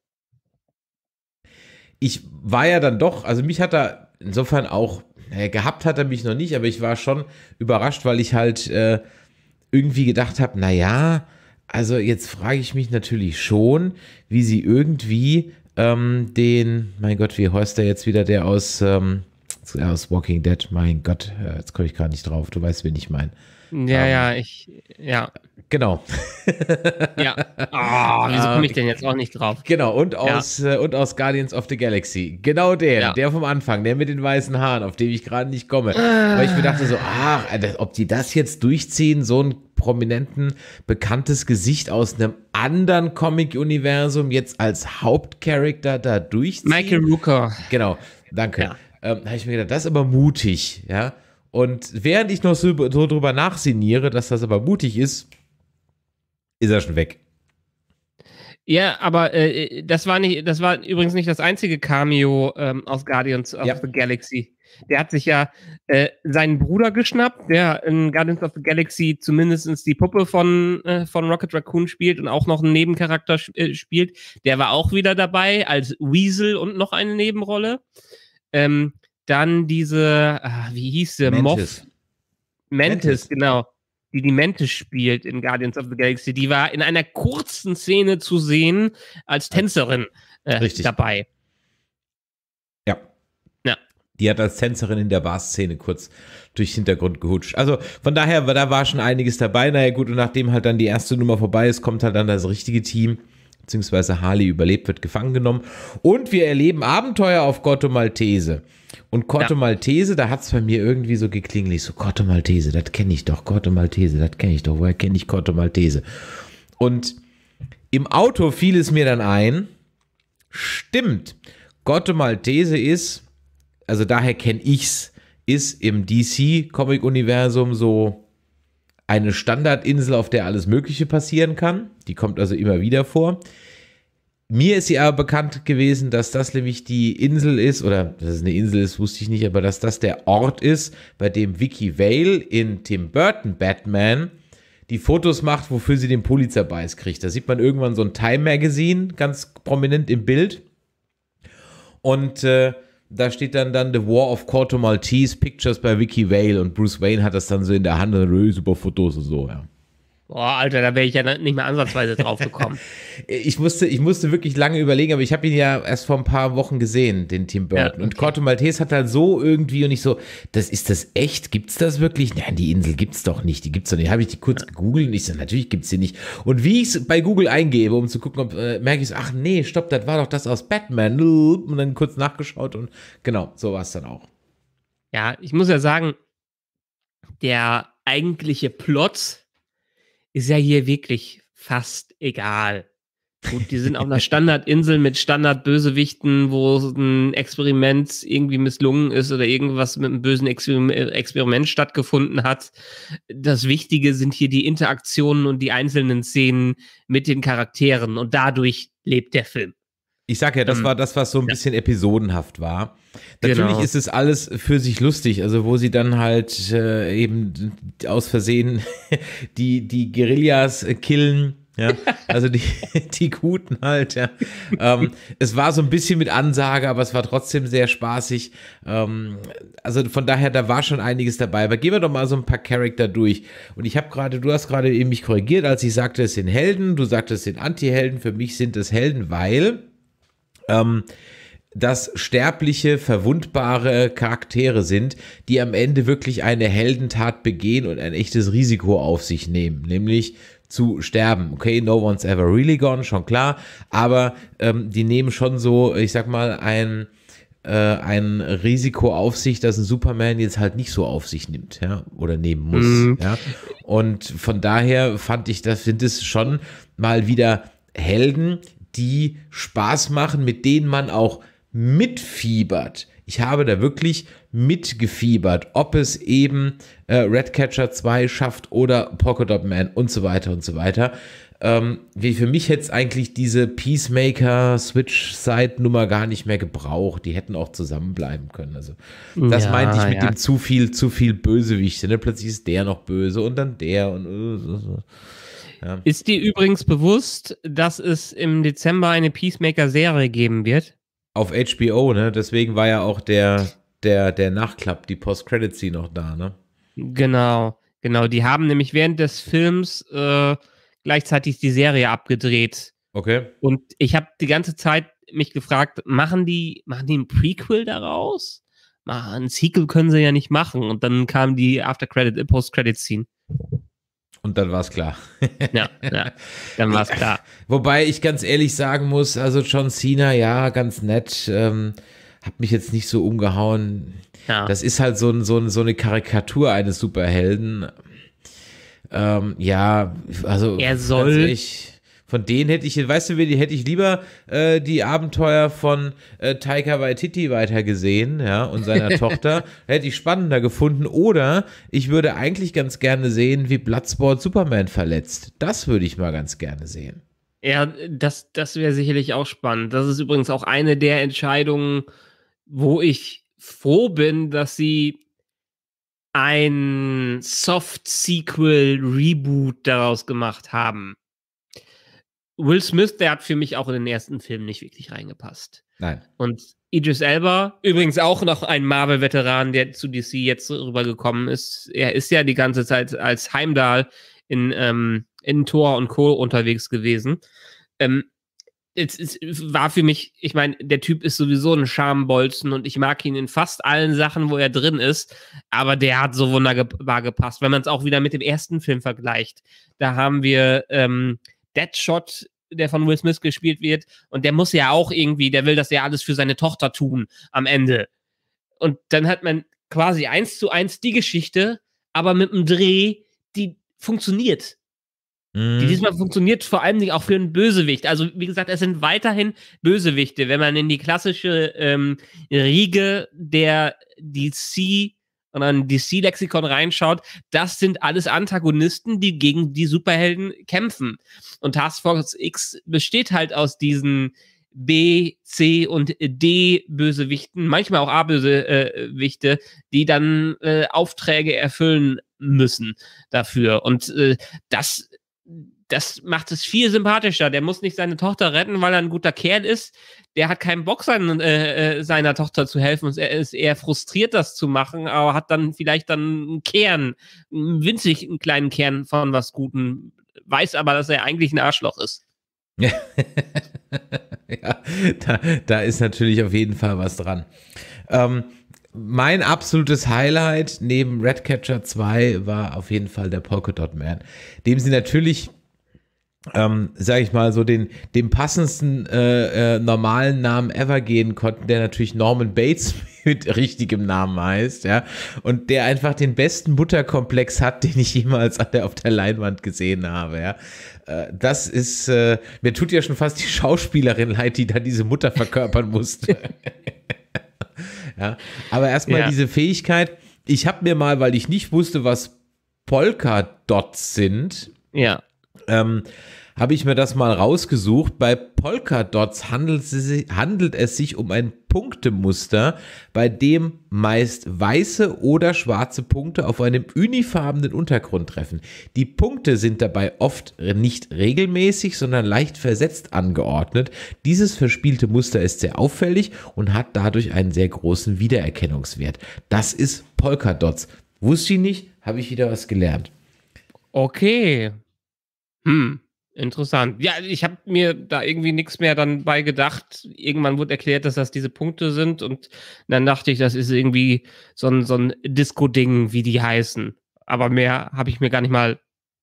Ich war ja dann doch, also mich hat er insofern auch, äh, gehabt hat er mich noch nicht, aber ich war schon überrascht, weil ich halt äh, irgendwie gedacht habe, naja, ja also jetzt frage ich mich natürlich schon, wie sie irgendwie ähm, den, mein Gott, wie heißt der jetzt wieder, der aus, ähm, aus Walking Dead, mein Gott, äh, jetzt komme ich gar nicht drauf, du weißt, wen ich meine. Ja, ähm, ja, ich, ja. Genau. ja. Oh, wieso komme ich denn jetzt auch nicht drauf? Genau, und aus, ja. Äh, und aus Guardians of the Galaxy. Genau der, ja. der vom Anfang, der mit den weißen Haaren, auf den ich gerade nicht komme. Ah. Weil ich mir dachte so, ach, äh, ob die das jetzt durchziehen, so ein prominenten, bekanntes Gesicht aus einem anderen Comic-Universum jetzt als Hauptcharakter da durchziehen. Michael Rooker. Genau, danke. Ja. Ähm, Habe ich mir gedacht, das ist aber mutig, ja. Und während ich noch so, so drüber nachsiniere, dass das aber mutig ist, ist er schon weg. Ja, aber äh, das war nicht, das war übrigens nicht das einzige Cameo ähm, aus Guardians of ja. the Galaxy. Der hat sich ja äh, seinen Bruder geschnappt, der in Guardians of the Galaxy zumindest die Puppe von, äh, von Rocket Raccoon spielt und auch noch einen Nebencharakter äh, spielt. Der war auch wieder dabei als Weasel und noch eine Nebenrolle. Ähm, dann diese, ah, wie hieß der? Mantis. Moff. Mantis, Mantis, genau die die Mente spielt in Guardians of the Galaxy, die war in einer kurzen Szene zu sehen als Tänzerin äh, dabei. Ja. ja. Die hat als Tänzerin in der Bar-Szene kurz durch den Hintergrund gehutscht. Also von daher, da war schon einiges dabei. Naja, gut, und nachdem halt dann die erste Nummer vorbei ist, kommt halt dann das richtige Team beziehungsweise Harley überlebt, wird gefangen genommen. Und wir erleben Abenteuer auf Gotto Maltese. Und Corte ja. Maltese, da hat es bei mir irgendwie so geklingelt. So, Corte Maltese, das kenne ich doch. Corte Maltese, das kenne ich doch. Woher kenne ich Corte Maltese? Und im Auto fiel es mir dann ein, stimmt, Corte Maltese ist, also daher kenne ich's, ist im DC-Comic-Universum so eine Standardinsel, auf der alles Mögliche passieren kann. Die kommt also immer wieder vor. Mir ist sie aber bekannt gewesen, dass das nämlich die Insel ist, oder dass es eine Insel ist, wusste ich nicht, aber dass das der Ort ist, bei dem Vicky Vale in Tim Burton Batman die Fotos macht, wofür sie den pulitzer kriegt. Da sieht man irgendwann so ein Time Magazine ganz prominent im Bild. Und äh, da steht dann dann The War of Corto Maltese Pictures bei Vicky Vale und Bruce Wayne hat das dann so in der Hand und äh, super Fotos und so, ja. Boah, Alter, da wäre ich ja nicht mehr ansatzweise drauf gekommen. ich, musste, ich musste wirklich lange überlegen, aber ich habe ihn ja erst vor ein paar Wochen gesehen, den Tim Burton. Ja, okay. Und Corto Maltese hat halt so irgendwie und ich so, das ist das echt? Gibt es das wirklich? Nein, die Insel gibt es doch nicht. Die gibt's doch nicht. Habe ich die kurz ja. gegoogelt und ich so, natürlich gibt es die nicht. Und wie ich es bei Google eingebe, um zu gucken, ob äh, merke ich, es, ach nee, stopp, das war doch das aus Batman. Und dann kurz nachgeschaut und genau, so war es dann auch. Ja, ich muss ja sagen, der eigentliche Plot ist ja hier wirklich fast egal. Gut, die sind auf einer Standardinsel mit Standardbösewichten, wo ein Experiment irgendwie misslungen ist oder irgendwas mit einem bösen Experiment, Experiment stattgefunden hat. Das Wichtige sind hier die Interaktionen und die einzelnen Szenen mit den Charakteren und dadurch lebt der Film. Ich sag ja, das ähm, war das, was so ein bisschen episodenhaft war. Natürlich genau. ist es alles für sich lustig, also wo sie dann halt äh, eben aus Versehen die, die Guerillas killen. Ja, also die, die Guten halt, ja. Ähm, es war so ein bisschen mit Ansage, aber es war trotzdem sehr spaßig. Ähm, also von daher, da war schon einiges dabei. Aber gehen wir doch mal so ein paar Charakter durch. Und ich habe gerade, du hast gerade eben mich korrigiert, als ich sagte, es sind Helden, du sagtest, es sind Anti-Helden. Für mich sind es Helden, weil ähm, dass sterbliche, verwundbare Charaktere sind, die am Ende wirklich eine Heldentat begehen und ein echtes Risiko auf sich nehmen, nämlich zu sterben. Okay, no one's ever really gone, schon klar, aber ähm, die nehmen schon so, ich sag mal, ein, äh, ein Risiko auf sich, dass ein Superman jetzt halt nicht so auf sich nimmt, ja, oder nehmen muss. Mhm. Ja? Und von daher fand ich, das sind es schon mal wieder Helden, die Spaß machen, mit denen man auch mitfiebert. Ich habe da wirklich mitgefiebert, ob es eben äh, Redcatcher 2 schafft oder Polkadot Man und so weiter und so weiter. Ähm, wie für mich hätte es eigentlich diese Peacemaker-Switch-Side-Nummer gar nicht mehr gebraucht. Die hätten auch zusammenbleiben können. Also, das ja, meinte ich mit ja. dem zu viel, zu viel Bösewichte. Ne? Plötzlich ist der noch böse und dann der und. Äh, so, so. Ja. Ist dir übrigens bewusst, dass es im Dezember eine Peacemaker-Serie geben wird? Auf HBO, ne? Deswegen war ja auch der, der, der Nachklapp, die Post-Credit-Scene noch da, ne? Genau, genau. Die haben nämlich während des Films äh, gleichzeitig die Serie abgedreht. Okay. Und ich habe die ganze Zeit mich gefragt, machen die, machen die ein Prequel daraus? Ein Sequel können sie ja nicht machen. Und dann kam die After-Credit, Post-Credit-Scene. Und dann war es klar. ja, ja, dann war es klar. Wobei ich ganz ehrlich sagen muss, also John Cena, ja, ganz nett, ähm, hat mich jetzt nicht so umgehauen. Ja. Das ist halt so, ein, so, ein, so eine Karikatur eines Superhelden. Ähm, ja, also er soll, ehrlich, von denen hätte ich, weißt du, die hätte ich lieber äh, die Abenteuer von äh, Taika Waititi weitergesehen, ja, und seiner Tochter. Hätte ich spannender gefunden. Oder ich würde eigentlich ganz gerne sehen, wie Bloodsport Superman verletzt. Das würde ich mal ganz gerne sehen. Ja, das, das wäre sicherlich auch spannend. Das ist übrigens auch eine der Entscheidungen, wo ich froh bin, dass sie ein Soft-Sequel-Reboot daraus gemacht haben. Will Smith, der hat für mich auch in den ersten Film nicht wirklich reingepasst. Nein. Und Idris Elba, übrigens auch noch ein Marvel-Veteran, der zu DC jetzt rübergekommen ist. Er ist ja die ganze Zeit als Heimdall in, ähm, in Thor und Co. unterwegs gewesen. Ähm, es, es, war für mich, ich meine, der Typ ist sowieso ein Schambolzen und ich mag ihn in fast allen Sachen, wo er drin ist, aber der hat so wunderbar gepasst, wenn man es auch wieder mit dem ersten Film vergleicht. Da haben wir ähm, Deadshot, der von Will Smith gespielt wird, und der muss ja auch irgendwie, der will das ja alles für seine Tochter tun am Ende. Und dann hat man quasi eins zu eins die Geschichte, aber mit einem Dreh, die funktioniert. Die mhm. diesmal funktioniert vor allem nicht auch für einen Bösewicht. Also, wie gesagt, es sind weiterhin Bösewichte. Wenn man in die klassische ähm, Riege der DC und ein DC-Lexikon reinschaut, das sind alles Antagonisten, die gegen die Superhelden kämpfen. Und Task Force X besteht halt aus diesen B, C und D Bösewichten, manchmal auch A-Bösewichte, die dann äh, Aufträge erfüllen müssen dafür. Und äh, das das macht es viel sympathischer. Der muss nicht seine Tochter retten, weil er ein guter Kerl ist. Der hat keinen Bock, sein, äh, äh, seiner Tochter zu helfen. Und er ist eher frustriert, das zu machen, aber hat dann vielleicht dann einen Kern, einen winzig einen kleinen Kern von was Guten, weiß aber, dass er eigentlich ein Arschloch ist. ja, da, da, ist natürlich auf jeden Fall was dran. Ähm, mein absolutes Highlight neben Redcatcher 2 war auf jeden Fall der Polkadot Man, dem sie natürlich ähm, sage ich mal, so den, den passendsten äh, äh, normalen Namen ever gehen konnten, der natürlich Norman Bates mit richtigem Namen heißt, ja, und der einfach den besten Butterkomplex hat, den ich jemals der, auf der Leinwand gesehen habe, ja. Äh, das ist, äh, mir tut ja schon fast die Schauspielerin leid, die da diese Mutter verkörpern musste. ja, aber erstmal ja. diese Fähigkeit. Ich habe mir mal, weil ich nicht wusste, was Polka-Dots sind. Ja. Ähm, habe ich mir das mal rausgesucht. Bei Polkadots handelt, sie, handelt es sich um ein Punktemuster, bei dem meist weiße oder schwarze Punkte auf einem unifarbenen Untergrund treffen. Die Punkte sind dabei oft nicht regelmäßig, sondern leicht versetzt angeordnet. Dieses verspielte Muster ist sehr auffällig und hat dadurch einen sehr großen Wiedererkennungswert. Das ist Polkadots. Wusste ich nicht, habe ich wieder was gelernt. Okay. Hm. Interessant. Ja, ich habe mir da irgendwie nichts mehr dann bei gedacht. Irgendwann wurde erklärt, dass das diese Punkte sind und dann dachte ich, das ist irgendwie so ein, so ein Disco-Ding, wie die heißen. Aber mehr habe ich mir gar nicht mal,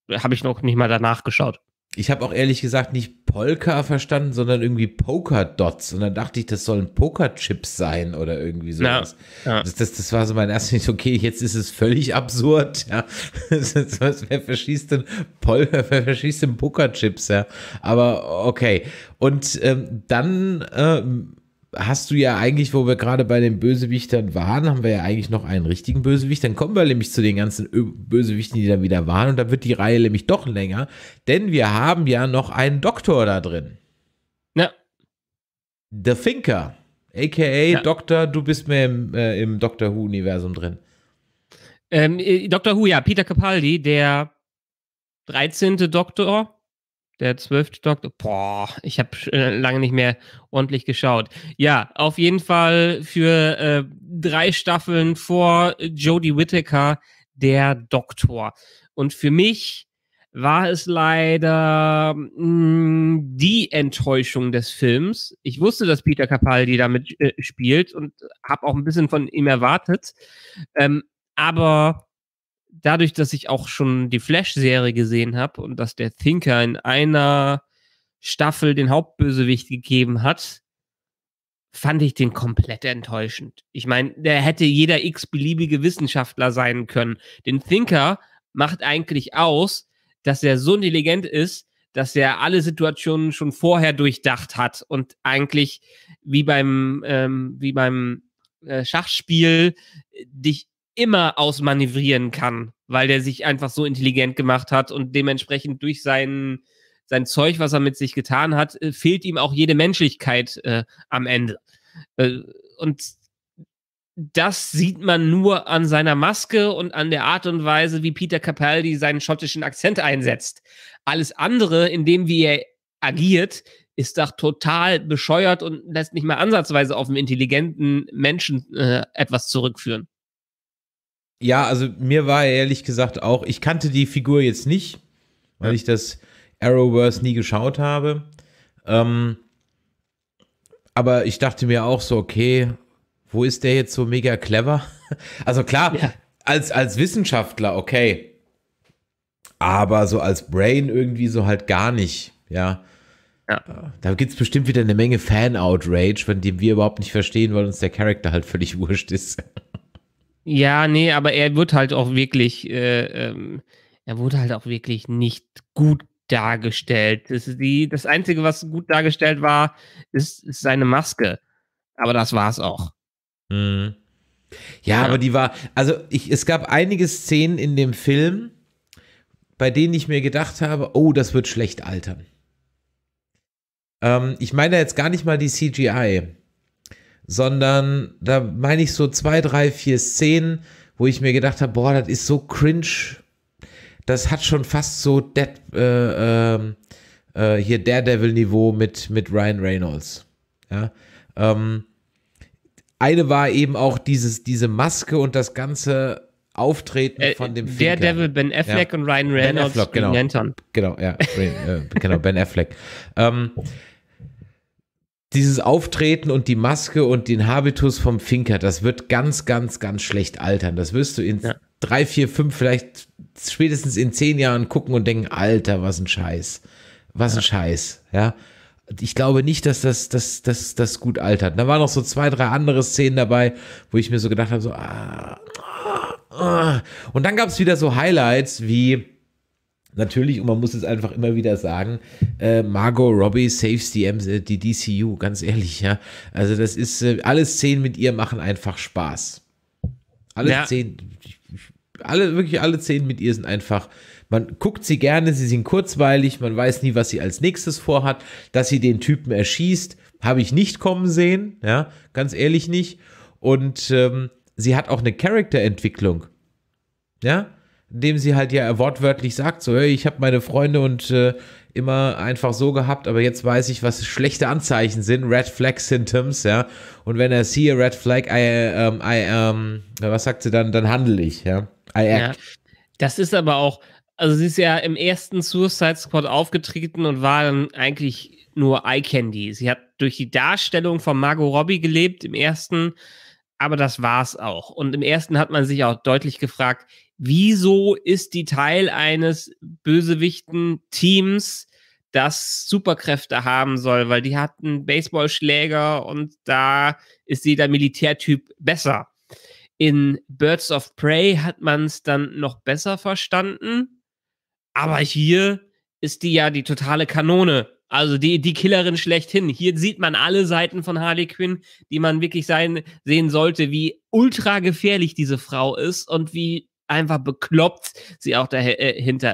habe ich noch nicht mal danach geschaut ich habe auch ehrlich gesagt nicht Polka verstanden, sondern irgendwie Poker-Dots. Und dann dachte ich, das sollen Poker-Chips sein oder irgendwie sowas. Ja, ja. Das, das, das, war so mein erster Nicht, okay, jetzt ist es völlig absurd. Ja. wer verschießt denn, Pol wer verschießt denn Poker-Chips? Ja. Aber okay. Und ähm, dann. Ähm, hast du ja eigentlich, wo wir gerade bei den Bösewichtern waren, haben wir ja eigentlich noch einen richtigen Bösewicht. Dann kommen wir nämlich zu den ganzen Bösewichten, die da wieder waren. Und dann wird die Reihe nämlich doch länger, denn wir haben ja noch einen Doktor da drin. Ja. The Thinker, a.k.a. Ja. Doktor, du bist mir im, äh, im Doctor Who-Universum drin. Ähm, äh, Doctor Who, ja, Peter Capaldi, der 13. Doktor der zwölfte Doktor. Boah, ich habe äh, lange nicht mehr ordentlich geschaut. Ja, auf jeden Fall für äh, drei Staffeln vor Jodie Whittaker der Doktor. Und für mich war es leider mh, mm, die Enttäuschung des Films. Ich wusste, dass Peter Capaldi damit äh, spielt und habe auch ein bisschen von ihm erwartet. Ähm, aber dadurch, dass ich auch schon die Flash-Serie gesehen habe und dass der Thinker in einer Staffel den Hauptbösewicht gegeben hat, fand ich den komplett enttäuschend. Ich meine, der hätte jeder x-beliebige Wissenschaftler sein können. Den Thinker macht eigentlich aus, dass er so intelligent ist, dass er alle Situationen schon vorher durchdacht hat und eigentlich wie beim, ähm, wie beim äh, Schachspiel dich immer ausmanövrieren kann, weil der sich einfach so intelligent gemacht hat und dementsprechend durch seinen sein Zeug, was er mit sich getan hat, äh, fehlt ihm auch jede Menschlichkeit äh, am Ende. Äh, und das sieht man nur an seiner Maske und an der Art und Weise, wie Peter Capaldi seinen schottischen Akzent einsetzt. Alles andere, in dem wie er agiert, ist doch total bescheuert und lässt nicht mal ansatzweise auf einen intelligenten Menschen äh, etwas zurückführen. Ja, also mir war ehrlich gesagt auch, ich kannte die Figur jetzt nicht, weil ja. ich das Arrowverse nie geschaut habe. Ähm, aber ich dachte mir auch so, okay, wo ist der jetzt so mega clever? Also klar, ja. als, als Wissenschaftler, okay. Aber so als Brain irgendwie so halt gar nicht, ja. ja. Äh, da gibt es bestimmt wieder eine Menge Fan-Outrage, von dem wir überhaupt nicht verstehen, weil uns der Charakter halt völlig wurscht ist. Ja, nee, aber er wird halt auch wirklich, äh, ähm, er wurde halt auch wirklich nicht gut dargestellt. Das, die, das Einzige, was gut dargestellt war, ist, ist seine Maske. Aber das war's auch. Mhm. Ja, ja, aber die war, also ich, es gab einige Szenen in dem Film, bei denen ich mir gedacht habe, oh, das wird schlecht altern. Ähm, ich meine jetzt gar nicht mal die CGI sondern da meine ich so zwei, drei, vier Szenen, wo ich mir gedacht habe, boah, das ist so cringe. Das hat schon fast so Dead, äh, ähm, äh, hier Daredevil-Niveau mit, mit Ryan Reynolds. Ja. Ähm, eine war eben auch dieses, diese Maske und das ganze Auftreten äh, von dem Film. Daredevil, Ben Affleck ja. und Ryan Reynolds. Ben Affleck, genau. Genau, ja. Äh, genau, Ben Affleck. Ähm, dieses Auftreten und die Maske und den Habitus vom Finker, das wird ganz, ganz, ganz schlecht altern. Das wirst du in ja. drei, vier, fünf, vielleicht spätestens in zehn Jahren gucken und denken, Alter, was ein Scheiß. Was ja. ein Scheiß, ja. Ich glaube nicht, dass das, das, das, das gut altert. Da waren noch so zwei, drei andere Szenen dabei, wo ich mir so gedacht habe, so, ah, ah. ah. Und dann gab es wieder so Highlights wie, natürlich, und man muss es einfach immer wieder sagen, äh, Margot Robbie saves äh, die, MC, die DCU, ganz ehrlich, ja. Also das ist, äh, alle Szenen mit ihr machen einfach Spaß. Alle ja. Szenen, alle, wirklich alle Szenen mit ihr sind einfach, man guckt sie gerne, sie sind kurzweilig, man weiß nie, was sie als nächstes vorhat, dass sie den Typen erschießt, habe ich nicht kommen sehen, ja, ganz ehrlich nicht. Und ähm, sie hat auch eine Charakterentwicklung. Ja, dem sie halt ja wortwörtlich sagt, so, hey, ich habe meine Freunde und äh, immer einfach so gehabt, aber jetzt weiß ich, was schlechte Anzeichen sind, Red Flag Symptoms, ja. Und wenn er siehe Red Flag, I, um, ähm, I, um, ähm, was sagt sie dann? Dann handle ich, ja. I act. Ja, das ist aber auch, also sie ist ja im ersten Suicide Squad aufgetreten und war dann eigentlich nur Eye Candy. Sie hat durch die Darstellung von Margot Robbie gelebt im ersten, aber das war's auch. Und im ersten hat man sich auch deutlich gefragt, Wieso ist die Teil eines Bösewichten-Teams, das Superkräfte haben soll? Weil die hatten Baseballschläger und da ist jeder Militärtyp besser. In Birds of Prey hat man es dann noch besser verstanden. Aber hier ist die ja die totale Kanone. Also die, die Killerin schlechthin. Hier sieht man alle Seiten von Harley Quinn, die man wirklich sein, sehen sollte, wie ultra gefährlich diese Frau ist und wie einfach bekloppt sie auch dahinter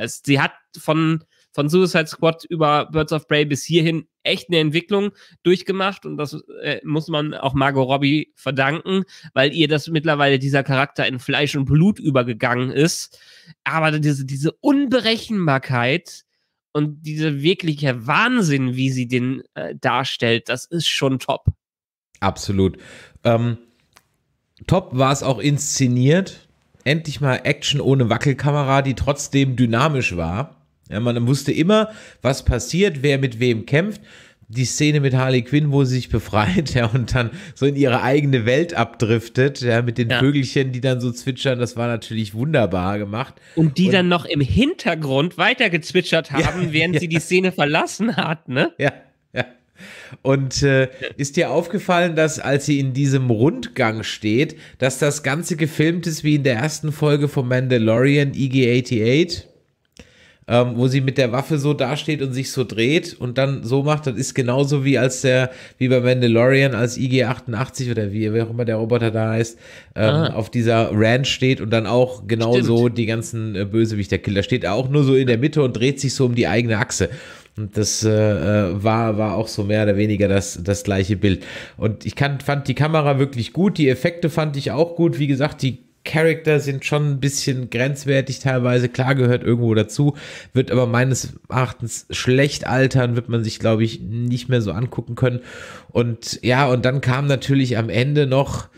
äh, ist. Also, sie hat von, von Suicide Squad über Birds of Prey bis hierhin echt eine Entwicklung durchgemacht und das äh, muss man auch Margot Robbie verdanken, weil ihr das mittlerweile dieser Charakter in Fleisch und Blut übergegangen ist. Aber diese, diese Unberechenbarkeit und dieser wirkliche Wahnsinn, wie sie den äh, darstellt, das ist schon top. Absolut. Ähm, top war es auch inszeniert endlich mal Action ohne Wackelkamera, die trotzdem dynamisch war. Ja, man wusste immer, was passiert, wer mit wem kämpft. Die Szene mit Harley Quinn, wo sie sich befreit, ja, und dann so in ihre eigene Welt abdriftet, ja, mit den ja. Vögelchen, die dann so zwitschern, das war natürlich wunderbar gemacht. Und die und, dann noch im Hintergrund weitergezwitschert haben, ja, während ja. sie die Szene verlassen hat, ne? Ja. Und äh, ist dir aufgefallen, dass als sie in diesem Rundgang steht, dass das Ganze gefilmt ist wie in der ersten Folge von Mandalorian e IG-88? Ähm, wo sie mit der Waffe so dasteht und sich so dreht und dann so macht, das ist genauso wie als der, wie bei Mandalorian, als e IG-88 oder wie, wie auch immer der Roboter da heißt, ähm, ah. auf dieser Ranch steht und dann auch genauso Stimmt. die ganzen äh, bösewichter Da steht, er auch nur so in der Mitte und dreht sich so um die eigene Achse. Und das äh, äh, war, war auch so mehr oder weniger das, das gleiche Bild. Und ich kann, fand die Kamera wirklich gut, die Effekte fand ich auch gut. Wie gesagt, die Charakter sind schon ein bisschen grenzwertig teilweise. Klar gehört irgendwo dazu, wird aber meines Erachtens schlecht altern, wird man sich, glaube ich, nicht mehr so angucken können. Und ja, und dann kam natürlich am Ende noch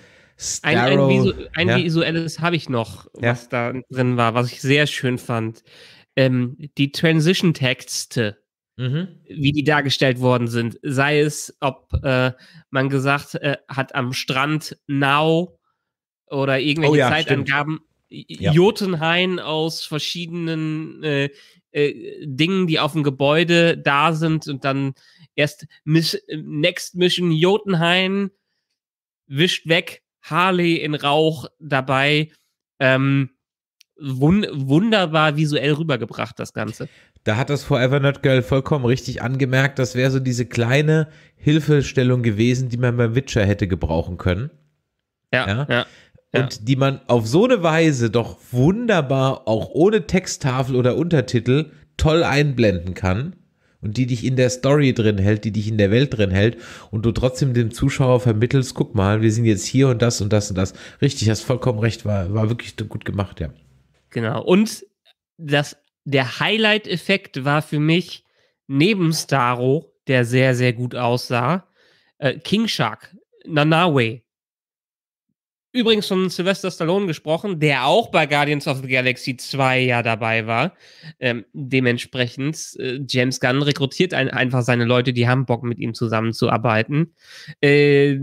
ein, ein, Visu ein ja. visuelles habe ich noch, was ja. da drin war, was ich sehr schön fand. Ähm, die Transition-Texte Mhm. wie die dargestellt worden sind. Sei es, ob äh, man gesagt äh, hat am Strand Now oder irgendwelche oh ja, Zeitangaben. Ja. Jotunhain aus verschiedenen äh, äh, Dingen, die auf dem Gebäude da sind und dann erst miss, Next Mission Jotunhain wischt weg, Harley in Rauch dabei. Ähm, wun wunderbar visuell rübergebracht, das Ganze. Da hat das Forever Nerd Girl vollkommen richtig angemerkt, das wäre so diese kleine Hilfestellung gewesen, die man beim Witcher hätte gebrauchen können. ja. ja. ja. Ja. und die man auf so eine Weise doch wunderbar auch ohne Texttafel oder Untertitel toll einblenden kann und die dich in der Story drin hält, die dich in der Welt drin hält und du trotzdem dem Zuschauer vermittelst, guck mal, wir sind jetzt hier und das und das und das. Richtig, hast vollkommen recht, war, war wirklich gut gemacht, ja. Genau. Und das, der Highlight-Effekt war für mich neben Starro, der sehr, sehr gut aussah, äh, King Shark, Nanawe. Übrigens von Sylvester Stallone gesprochen, der auch bei Guardians of the Galaxy 2 ja dabei war. Ähm, dementsprechend, äh, James Gunn rekrutiert ein, einfach seine Leute, die haben Bock mit ihm zusammenzuarbeiten. Äh,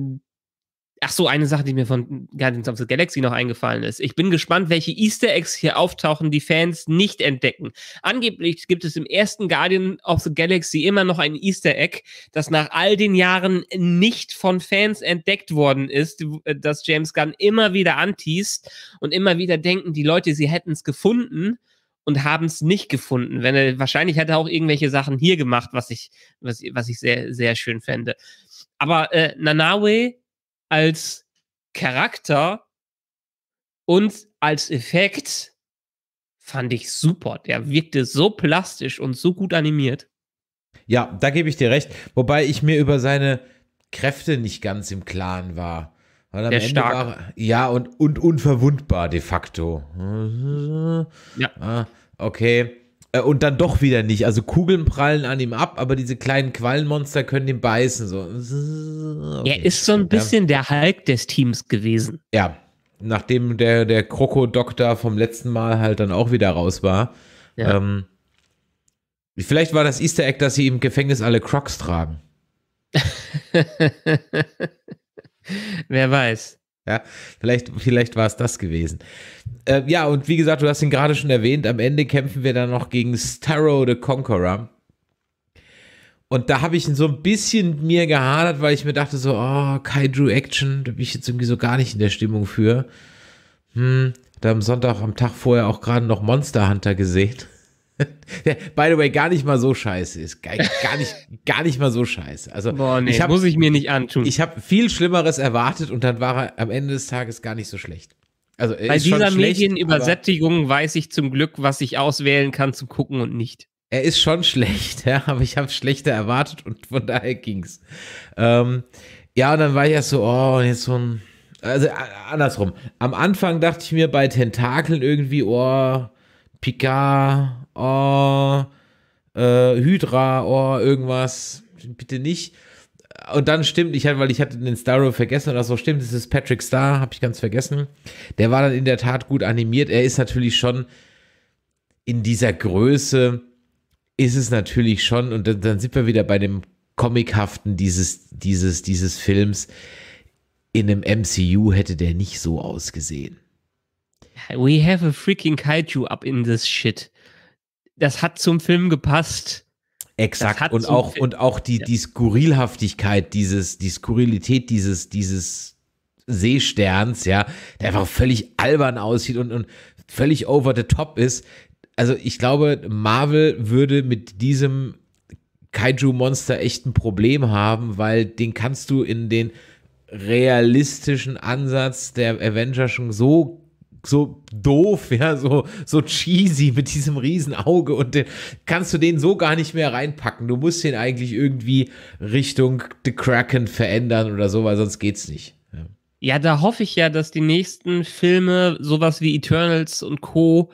Ach so, eine Sache, die mir von Guardians of the Galaxy noch eingefallen ist. Ich bin gespannt, welche Easter Eggs hier auftauchen, die Fans nicht entdecken. Angeblich gibt es im ersten Guardian of the Galaxy immer noch ein Easter Egg, das nach all den Jahren nicht von Fans entdeckt worden ist, äh, das James Gunn immer wieder antießt und immer wieder denken, die Leute, sie hätten es gefunden und haben es nicht gefunden. Wenn er, wahrscheinlich hat er auch irgendwelche Sachen hier gemacht, was ich, was, was ich sehr, sehr schön fände. Aber äh, Nanawe als Charakter und als Effekt fand ich super. Der wirkte so plastisch und so gut animiert. Ja, da gebe ich dir recht. Wobei ich mir über seine Kräfte nicht ganz im Klaren war. Weil am Ende stark. War, ja, und, und unverwundbar de facto. Ja. Ah, okay. Äh, und dann doch wieder nicht. Also Kugeln prallen an ihm ab, aber diese kleinen Quallenmonster können ihn beißen. So. Okay. Er ist so ein bisschen ja. der Hulk des Teams gewesen. Ja, nachdem der, der Krokodoktor vom letzten Mal halt dann auch wieder raus war. Ja. Ähm, vielleicht war das Easter Egg, dass sie im Gefängnis alle Crocs tragen. Wer weiß. Ja, vielleicht, vielleicht war es das gewesen. Äh, ja, und wie gesagt, du hast ihn gerade schon erwähnt, am Ende kämpfen wir dann noch gegen Starro the Conqueror. Und da habe ich so ein bisschen mir gehadert, weil ich mir dachte so, oh, Kaiju Action, da bin ich jetzt irgendwie so gar nicht in der Stimmung für. Hm, da am Sonntag, am Tag vorher auch gerade noch Monster Hunter gesehen. Der, by the way, gar nicht mal so scheiße ist. Gar, gar nicht, gar nicht mal so scheiße. Also, Boah, nee, ich hab, muss ich mir nicht antun. Ich habe viel Schlimmeres erwartet und dann war er am Ende des Tages gar nicht so schlecht. Also, Bei dieser schlecht, Medienübersättigung weiß ich zum Glück, was ich auswählen kann zu Gucken und nicht. Er ist schon schlecht, ja, aber ich habe schlechter erwartet und von daher ging's. Ähm, ja, und dann war ich erst so, oh, jetzt so ein. Also andersrum. Am Anfang dachte ich mir bei Tentakeln irgendwie, oh, Picard oh, äh, Hydra, oh, irgendwas, bitte nicht. Und dann stimmt, ich hatte, weil ich hatte den Starro vergessen oder so, stimmt, es ist Patrick Star, habe ich ganz vergessen. Der war dann in der Tat gut animiert. Er ist natürlich schon in dieser Größe, ist es natürlich schon, und dann, dann sind wir wieder bei dem Comichaften dieses, dieses, dieses Films. In einem MCU hätte der nicht so ausgesehen. We have a freaking kaiju up in this shit das hat zum Film gepasst. Exakt. Und auch, und auch die, ja. die Skurrilhaftigkeit, dieses, die Skurrilität dieses, dieses Seesterns, ja, der einfach völlig albern aussieht und, und völlig over the top ist. Also ich glaube, Marvel würde mit diesem Kaiju-Monster echt ein Problem haben, weil den kannst du in den realistischen Ansatz der Avengers schon so so doof, ja, so, so cheesy mit diesem riesen Auge und den kannst du den so gar nicht mehr reinpacken. Du musst den eigentlich irgendwie Richtung The Kraken verändern oder so, weil sonst geht's nicht. Ja. ja, da hoffe ich ja, dass die nächsten Filme, sowas wie Eternals und Co.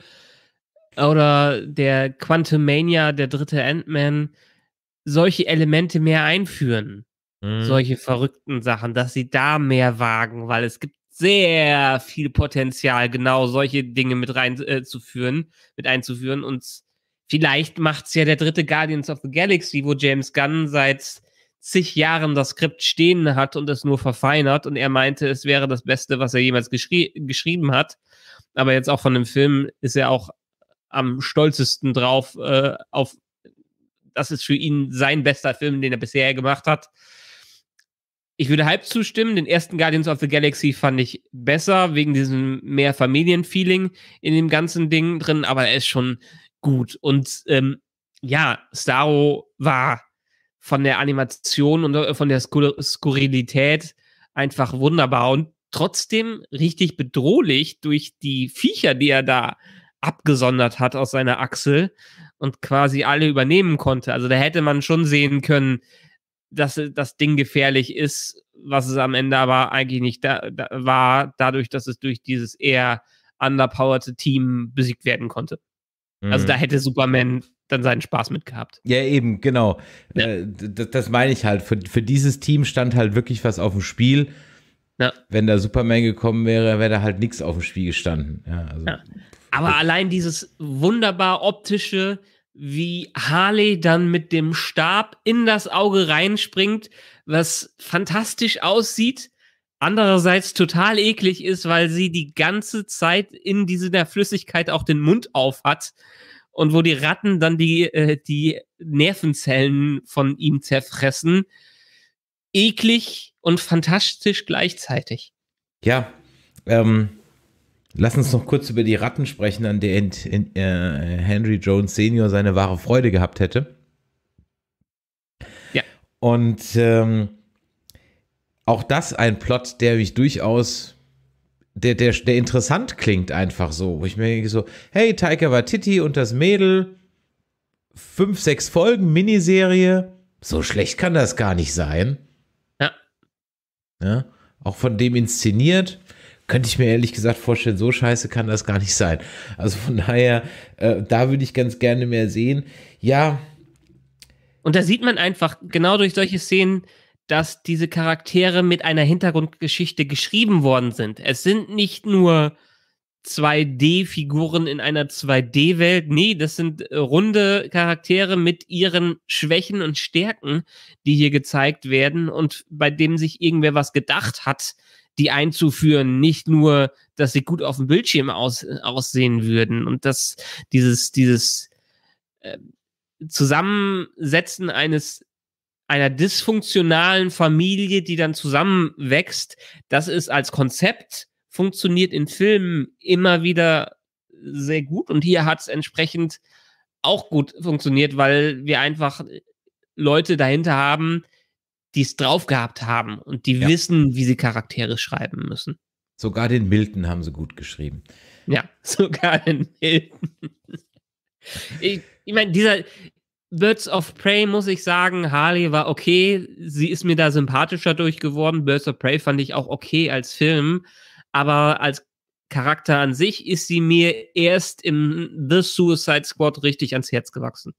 oder der Quantum Mania, der dritte Ant-Man, solche Elemente mehr einführen. Mhm. Solche verrückten Sachen, dass sie da mehr wagen, weil es gibt sehr viel Potenzial, genau solche Dinge mit reinzuführen, äh, mit einzuführen. Und vielleicht macht es ja der dritte Guardians of the Galaxy, wo James Gunn seit zig Jahren das Skript stehen hat und es nur verfeinert. Und er meinte, es wäre das Beste, was er jemals geschrie geschrieben hat. Aber jetzt auch von dem Film ist er auch am stolzesten drauf, äh, auf das ist für ihn sein bester Film, den er bisher gemacht hat ich würde halb zustimmen. Den ersten Guardians of the Galaxy fand ich besser, wegen diesem mehr Familienfeeling in dem ganzen Ding drin, aber er ist schon gut. Und ähm, ja, Starro war von der Animation und äh, von der Skur Skurrilität einfach wunderbar und trotzdem richtig bedrohlich durch die Viecher, die er da abgesondert hat aus seiner Achsel und quasi alle übernehmen konnte. Also da hätte man schon sehen können, dass äh, das Ding gefährlich ist, was es am Ende aber eigentlich nicht da, da war, dadurch, dass es durch dieses eher underpowerte Team besiegt werden konnte. Mhm. Also da mhm. hätte Superman dann seinen Spaß mit gehabt. Ja, eben, genau. Ja. Äh, das, das, meine ich halt. Für, für dieses Team stand halt wirklich was auf dem Spiel. Ja. Wenn da Superman gekommen wäre, wäre da halt nichts auf dem Spiel gestanden. Ja, also. Aber allein dieses wunderbar optische, wie Harley dann mit dem Stab in das Auge reinspringt, was fantastisch aussieht, andererseits total eklig ist, weil sie die ganze Zeit in dieser Flüssigkeit auch den Mund auf hat und wo die Ratten dann die, äh, die Nervenzellen von ihm zerfressen. Eklig und fantastisch gleichzeitig. Ja, ähm, Lass uns noch kurz über die Ratten sprechen, an der äh, Henry Jones Senior seine wahre Freude gehabt hätte. Ja. Und ähm, auch das ein Plot, der mich durchaus, der, der, der interessant klingt einfach so. Wo ich mir denke so, hey, Taika Waititi und das Mädel, fünf, sechs Folgen, Miniserie, so schlecht kann das gar nicht sein. Ja. ja auch von dem inszeniert könnte ich mir ehrlich gesagt vorstellen, so scheiße kann das gar nicht sein. Also von daher, äh, da würde ich ganz gerne mehr sehen. Ja. Und da sieht man einfach genau durch solche Szenen, dass diese Charaktere mit einer Hintergrundgeschichte geschrieben worden sind. Es sind nicht nur 2D-Figuren in einer 2D-Welt. Nee, das sind äh, runde Charaktere mit ihren Schwächen und Stärken, die hier gezeigt werden und bei dem sich irgendwer was gedacht hat, die einzuführen, nicht nur, dass sie gut auf dem Bildschirm aus, aussehen würden und dass dieses, dieses äh, Zusammensetzen eines einer dysfunktionalen Familie, die dann zusammenwächst, das ist als Konzept funktioniert in Filmen immer wieder sehr gut und hier hat es entsprechend auch gut funktioniert, weil wir einfach Leute dahinter haben, die es drauf gehabt haben und die ja. wissen, wie sie Charaktere schreiben müssen. Sogar den Milton haben sie gut geschrieben. Ja, sogar den Milton. ich, ich meine, dieser Birds of Prey, muss ich sagen, Harley war okay. Sie ist mir da sympathischer durchgeworden. Birds of Prey fand ich auch okay als Film. Aber als Charakter an sich ist sie mir erst im The Suicide Squad richtig ans Herz gewachsen.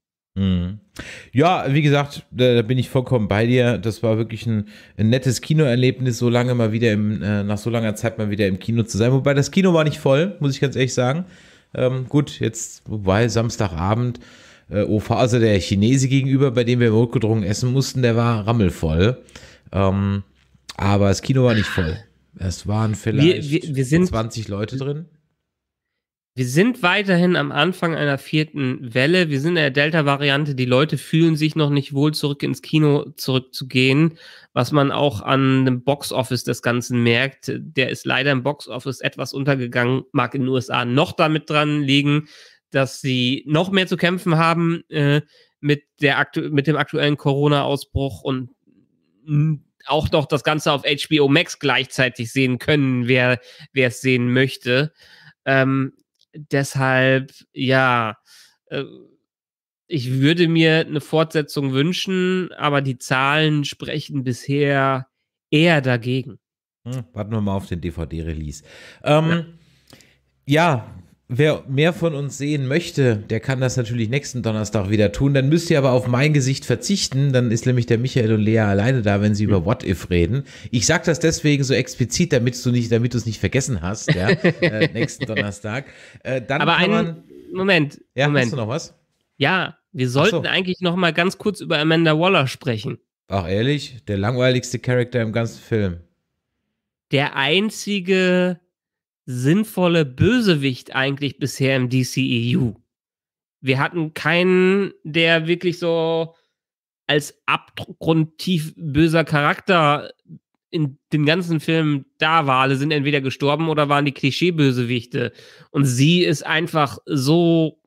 Ja, wie gesagt, da, bin ich vollkommen bei dir. Das war wirklich ein, ein nettes Kinoerlebnis, so lange mal wieder im, äh, nach so langer Zeit mal wieder im Kino zu sein. Wobei das Kino war nicht voll, muss ich ganz ehrlich sagen. Ähm, gut, jetzt, wobei Samstagabend, äh, OV, also der Chinese gegenüber, bei dem wir notgedrungen essen mussten, der war rammelvoll. Ähm, aber das Kino war nicht voll. Es waren vielleicht wir, wir, wir sind, 20 Leute drin. Wir sind weiterhin am Anfang einer vierten Welle. Wir sind in der Delta-Variante. Die Leute fühlen sich noch nicht wohl, zurück ins Kino zurückzugehen, was man auch an dem Box-Office des Ganzen merkt. Der ist leider im Box-Office etwas untergegangen, mag in den USA noch damit dran liegen, dass sie noch mehr zu kämpfen haben äh, mit, der aktu mit dem aktuellen Corona-Ausbruch und auch noch das Ganze auf HBO Max gleichzeitig sehen können, wer es sehen möchte. Ähm, deshalb, ja, äh, ich würde mir eine Fortsetzung wünschen, aber die Zahlen sprechen bisher eher dagegen. Hm, warten wir mal auf den DVD-Release. Ähm, ja. ja. Wer mehr von uns sehen möchte, der kann das natürlich nächsten Donnerstag wieder tun. Dann müsst ihr aber auf mein Gesicht verzichten. Dann ist nämlich der Michael und Lea alleine da, wenn sie über What If reden. Ich sage das deswegen so explizit, damit du nicht, damit du es nicht vergessen hast. Ja, äh, nächsten Donnerstag. Äh, dann aber einen man, Moment. Ja, Moment. hast du noch was? Ja, wir sollten so. eigentlich noch mal ganz kurz über Amanda Waller sprechen. Ach ehrlich, der langweiligste Charakter im ganzen Film. Der einzige sinnvolle Bösewicht eigentlich bisher im DCEU. Wir hatten keinen, der wirklich so als abgrundtief böser Charakter in den ganzen Filmen da war. Alle sind entweder gestorben oder waren die Klischee-Bösewichte. Und sie ist einfach so,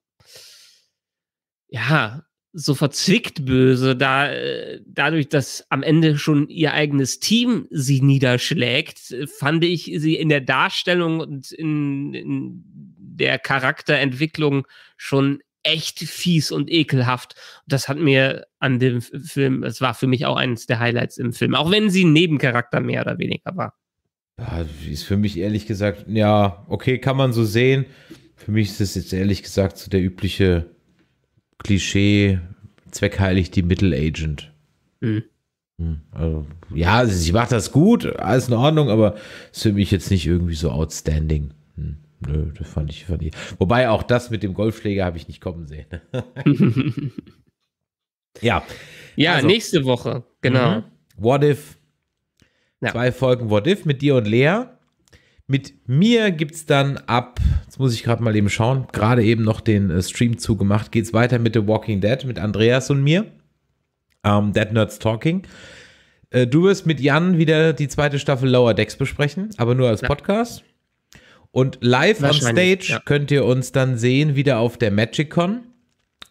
ja, so verzwickt böse, da äh, dadurch, dass am Ende schon ihr eigenes Team sie niederschlägt, fand ich sie in der Darstellung und in, in der Charakterentwicklung schon echt fies und ekelhaft. Das hat mir an dem Film, es war für mich auch eines der Highlights im Film, auch wenn sie ein Nebencharakter mehr oder weniger war. Ja, ist für mich ehrlich gesagt, ja, okay, kann man so sehen. Für mich ist es jetzt ehrlich gesagt so der übliche Klischee, zweckheilig die Middle Agent. Mhm. Hm, also, ja, sie macht das gut, alles in Ordnung, aber ist für mich jetzt nicht irgendwie so outstanding. Hm, nö, das fand ich, fand ich. Wobei auch das mit dem Golfschläger habe ich nicht kommen sehen. ja. Ja, also, nächste Woche, genau. Mhm. What if? Ja. Zwei Folgen What if mit dir und Lea. Mit mir gibt es dann ab Jetzt muss ich gerade mal eben schauen. Gerade eben noch den äh, Stream zugemacht. Geht es weiter mit The Walking Dead, mit Andreas und mir. Ähm, Dead Nerds Talking. Äh, du wirst mit Jan wieder die zweite Staffel Lower Decks besprechen, aber nur als Podcast. Und live on stage ja. könnt ihr uns dann sehen, wieder auf der MagicCon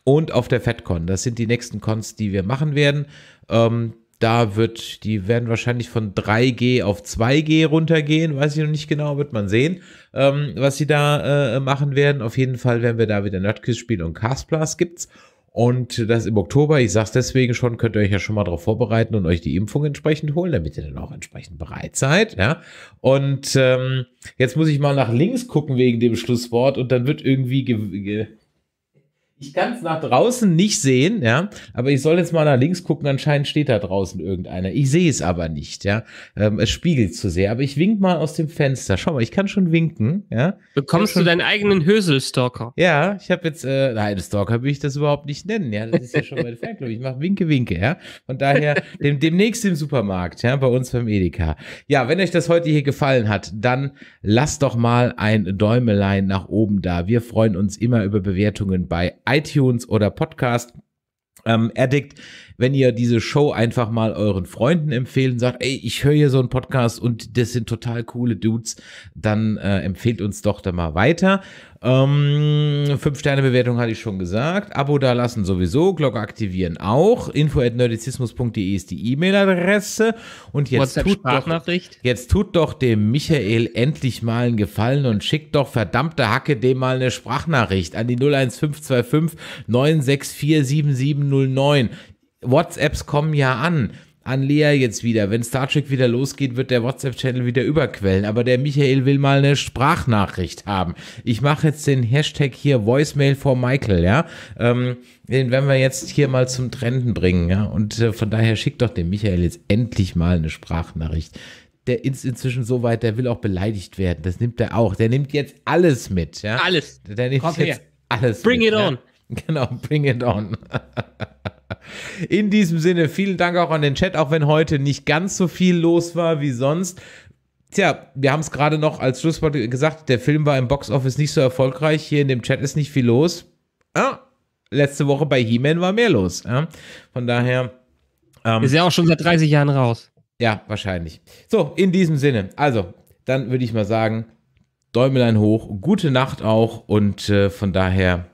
und auf der FedCon. Das sind die nächsten Cons, die wir machen werden. Ähm, da wird, die werden wahrscheinlich von 3G auf 2G runtergehen, weiß ich noch nicht genau, wird man sehen, ähm, was sie da äh, machen werden. Auf jeden Fall werden wir da wieder Nutkiss spielen und Castblast gibt's. Und das im Oktober, ich sag's deswegen schon, könnt ihr euch ja schon mal darauf vorbereiten und euch die Impfung entsprechend holen, damit ihr dann auch entsprechend bereit seid. Ja? Und ähm, jetzt muss ich mal nach links gucken wegen dem Schlusswort und dann wird irgendwie ge, ge ich kann es nach draußen nicht sehen, ja, aber ich soll jetzt mal nach links gucken, anscheinend steht da draußen irgendeiner. Ich sehe es aber nicht, ja. Ähm, es spiegelt zu sehr, aber ich wink mal aus dem Fenster. Schau mal, ich kann schon winken, ja. Bekommst du deinen eigenen Hösel-Stalker? Ja, ich habe jetzt, äh, nein, Stalker will ich das überhaupt nicht nennen, ja. Das ist ja schon mein Fanclub. Ich mache Winke, Winke, ja. Von daher dem, demnächst im Supermarkt, ja, bei uns beim Edeka. Ja, wenn euch das heute hier gefallen hat, dann lasst doch mal ein Däumelein nach oben da. Wir freuen uns immer über Bewertungen bei iTunes oder Podcast ähm, Addict wenn ihr diese Show einfach mal euren Freunden empfehlt und sagt, ey, ich höre hier so einen Podcast und das sind total coole Dudes, dann äh, empfehlt uns doch da mal weiter. Ähm, Fünf-Sterne-Bewertung hatte ich schon gesagt. Abo da lassen sowieso, Glocke aktivieren auch. Info at nerdizismus.de ist die E-Mail-Adresse. Und jetzt tut, doch, jetzt tut doch dem Michael endlich mal einen Gefallen und schickt doch verdammte Hacke dem mal eine Sprachnachricht an die 01525 964 7709. WhatsApps kommen ja an. An Lea jetzt wieder. Wenn Star Trek wieder losgeht, wird der WhatsApp-Channel wieder überquellen. Aber der Michael will mal eine Sprachnachricht haben. Ich mache jetzt den Hashtag hier Voicemail for Michael, ja. Ähm, den werden wir jetzt hier mal zum Trenden bringen, ja. Und äh, von daher schickt doch dem Michael jetzt endlich mal eine Sprachnachricht der ist inzwischen so weit, der will auch beleidigt werden. Das nimmt er auch. Der nimmt jetzt alles mit. Ja? Alles. Der nimmt Kommt jetzt her. alles. Bring mit, it ja? on. Genau, bring it on. In diesem Sinne, vielen Dank auch an den Chat, auch wenn heute nicht ganz so viel los war wie sonst. Tja, wir haben es gerade noch als Schlusswort gesagt, der Film war im Boxoffice nicht so erfolgreich. Hier in dem Chat ist nicht viel los. Ah, letzte Woche bei He-Man war mehr los. Ja? Von daher. Ähm, ist ja auch schon seit 30 Jahren raus. Ja, wahrscheinlich. So, in diesem Sinne. Also, dann würde ich mal sagen, Däumelein hoch, gute Nacht auch und äh, von daher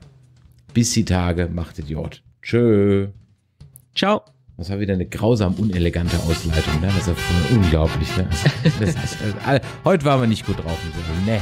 bis die Tage, macht Idiot. Tschö. Ciao. Das war wieder eine grausam unelegante Ausleitung. Ne? Das ist unglaublich. Ne? Also, das, das, das, also, heute waren wir nicht gut drauf. Ne.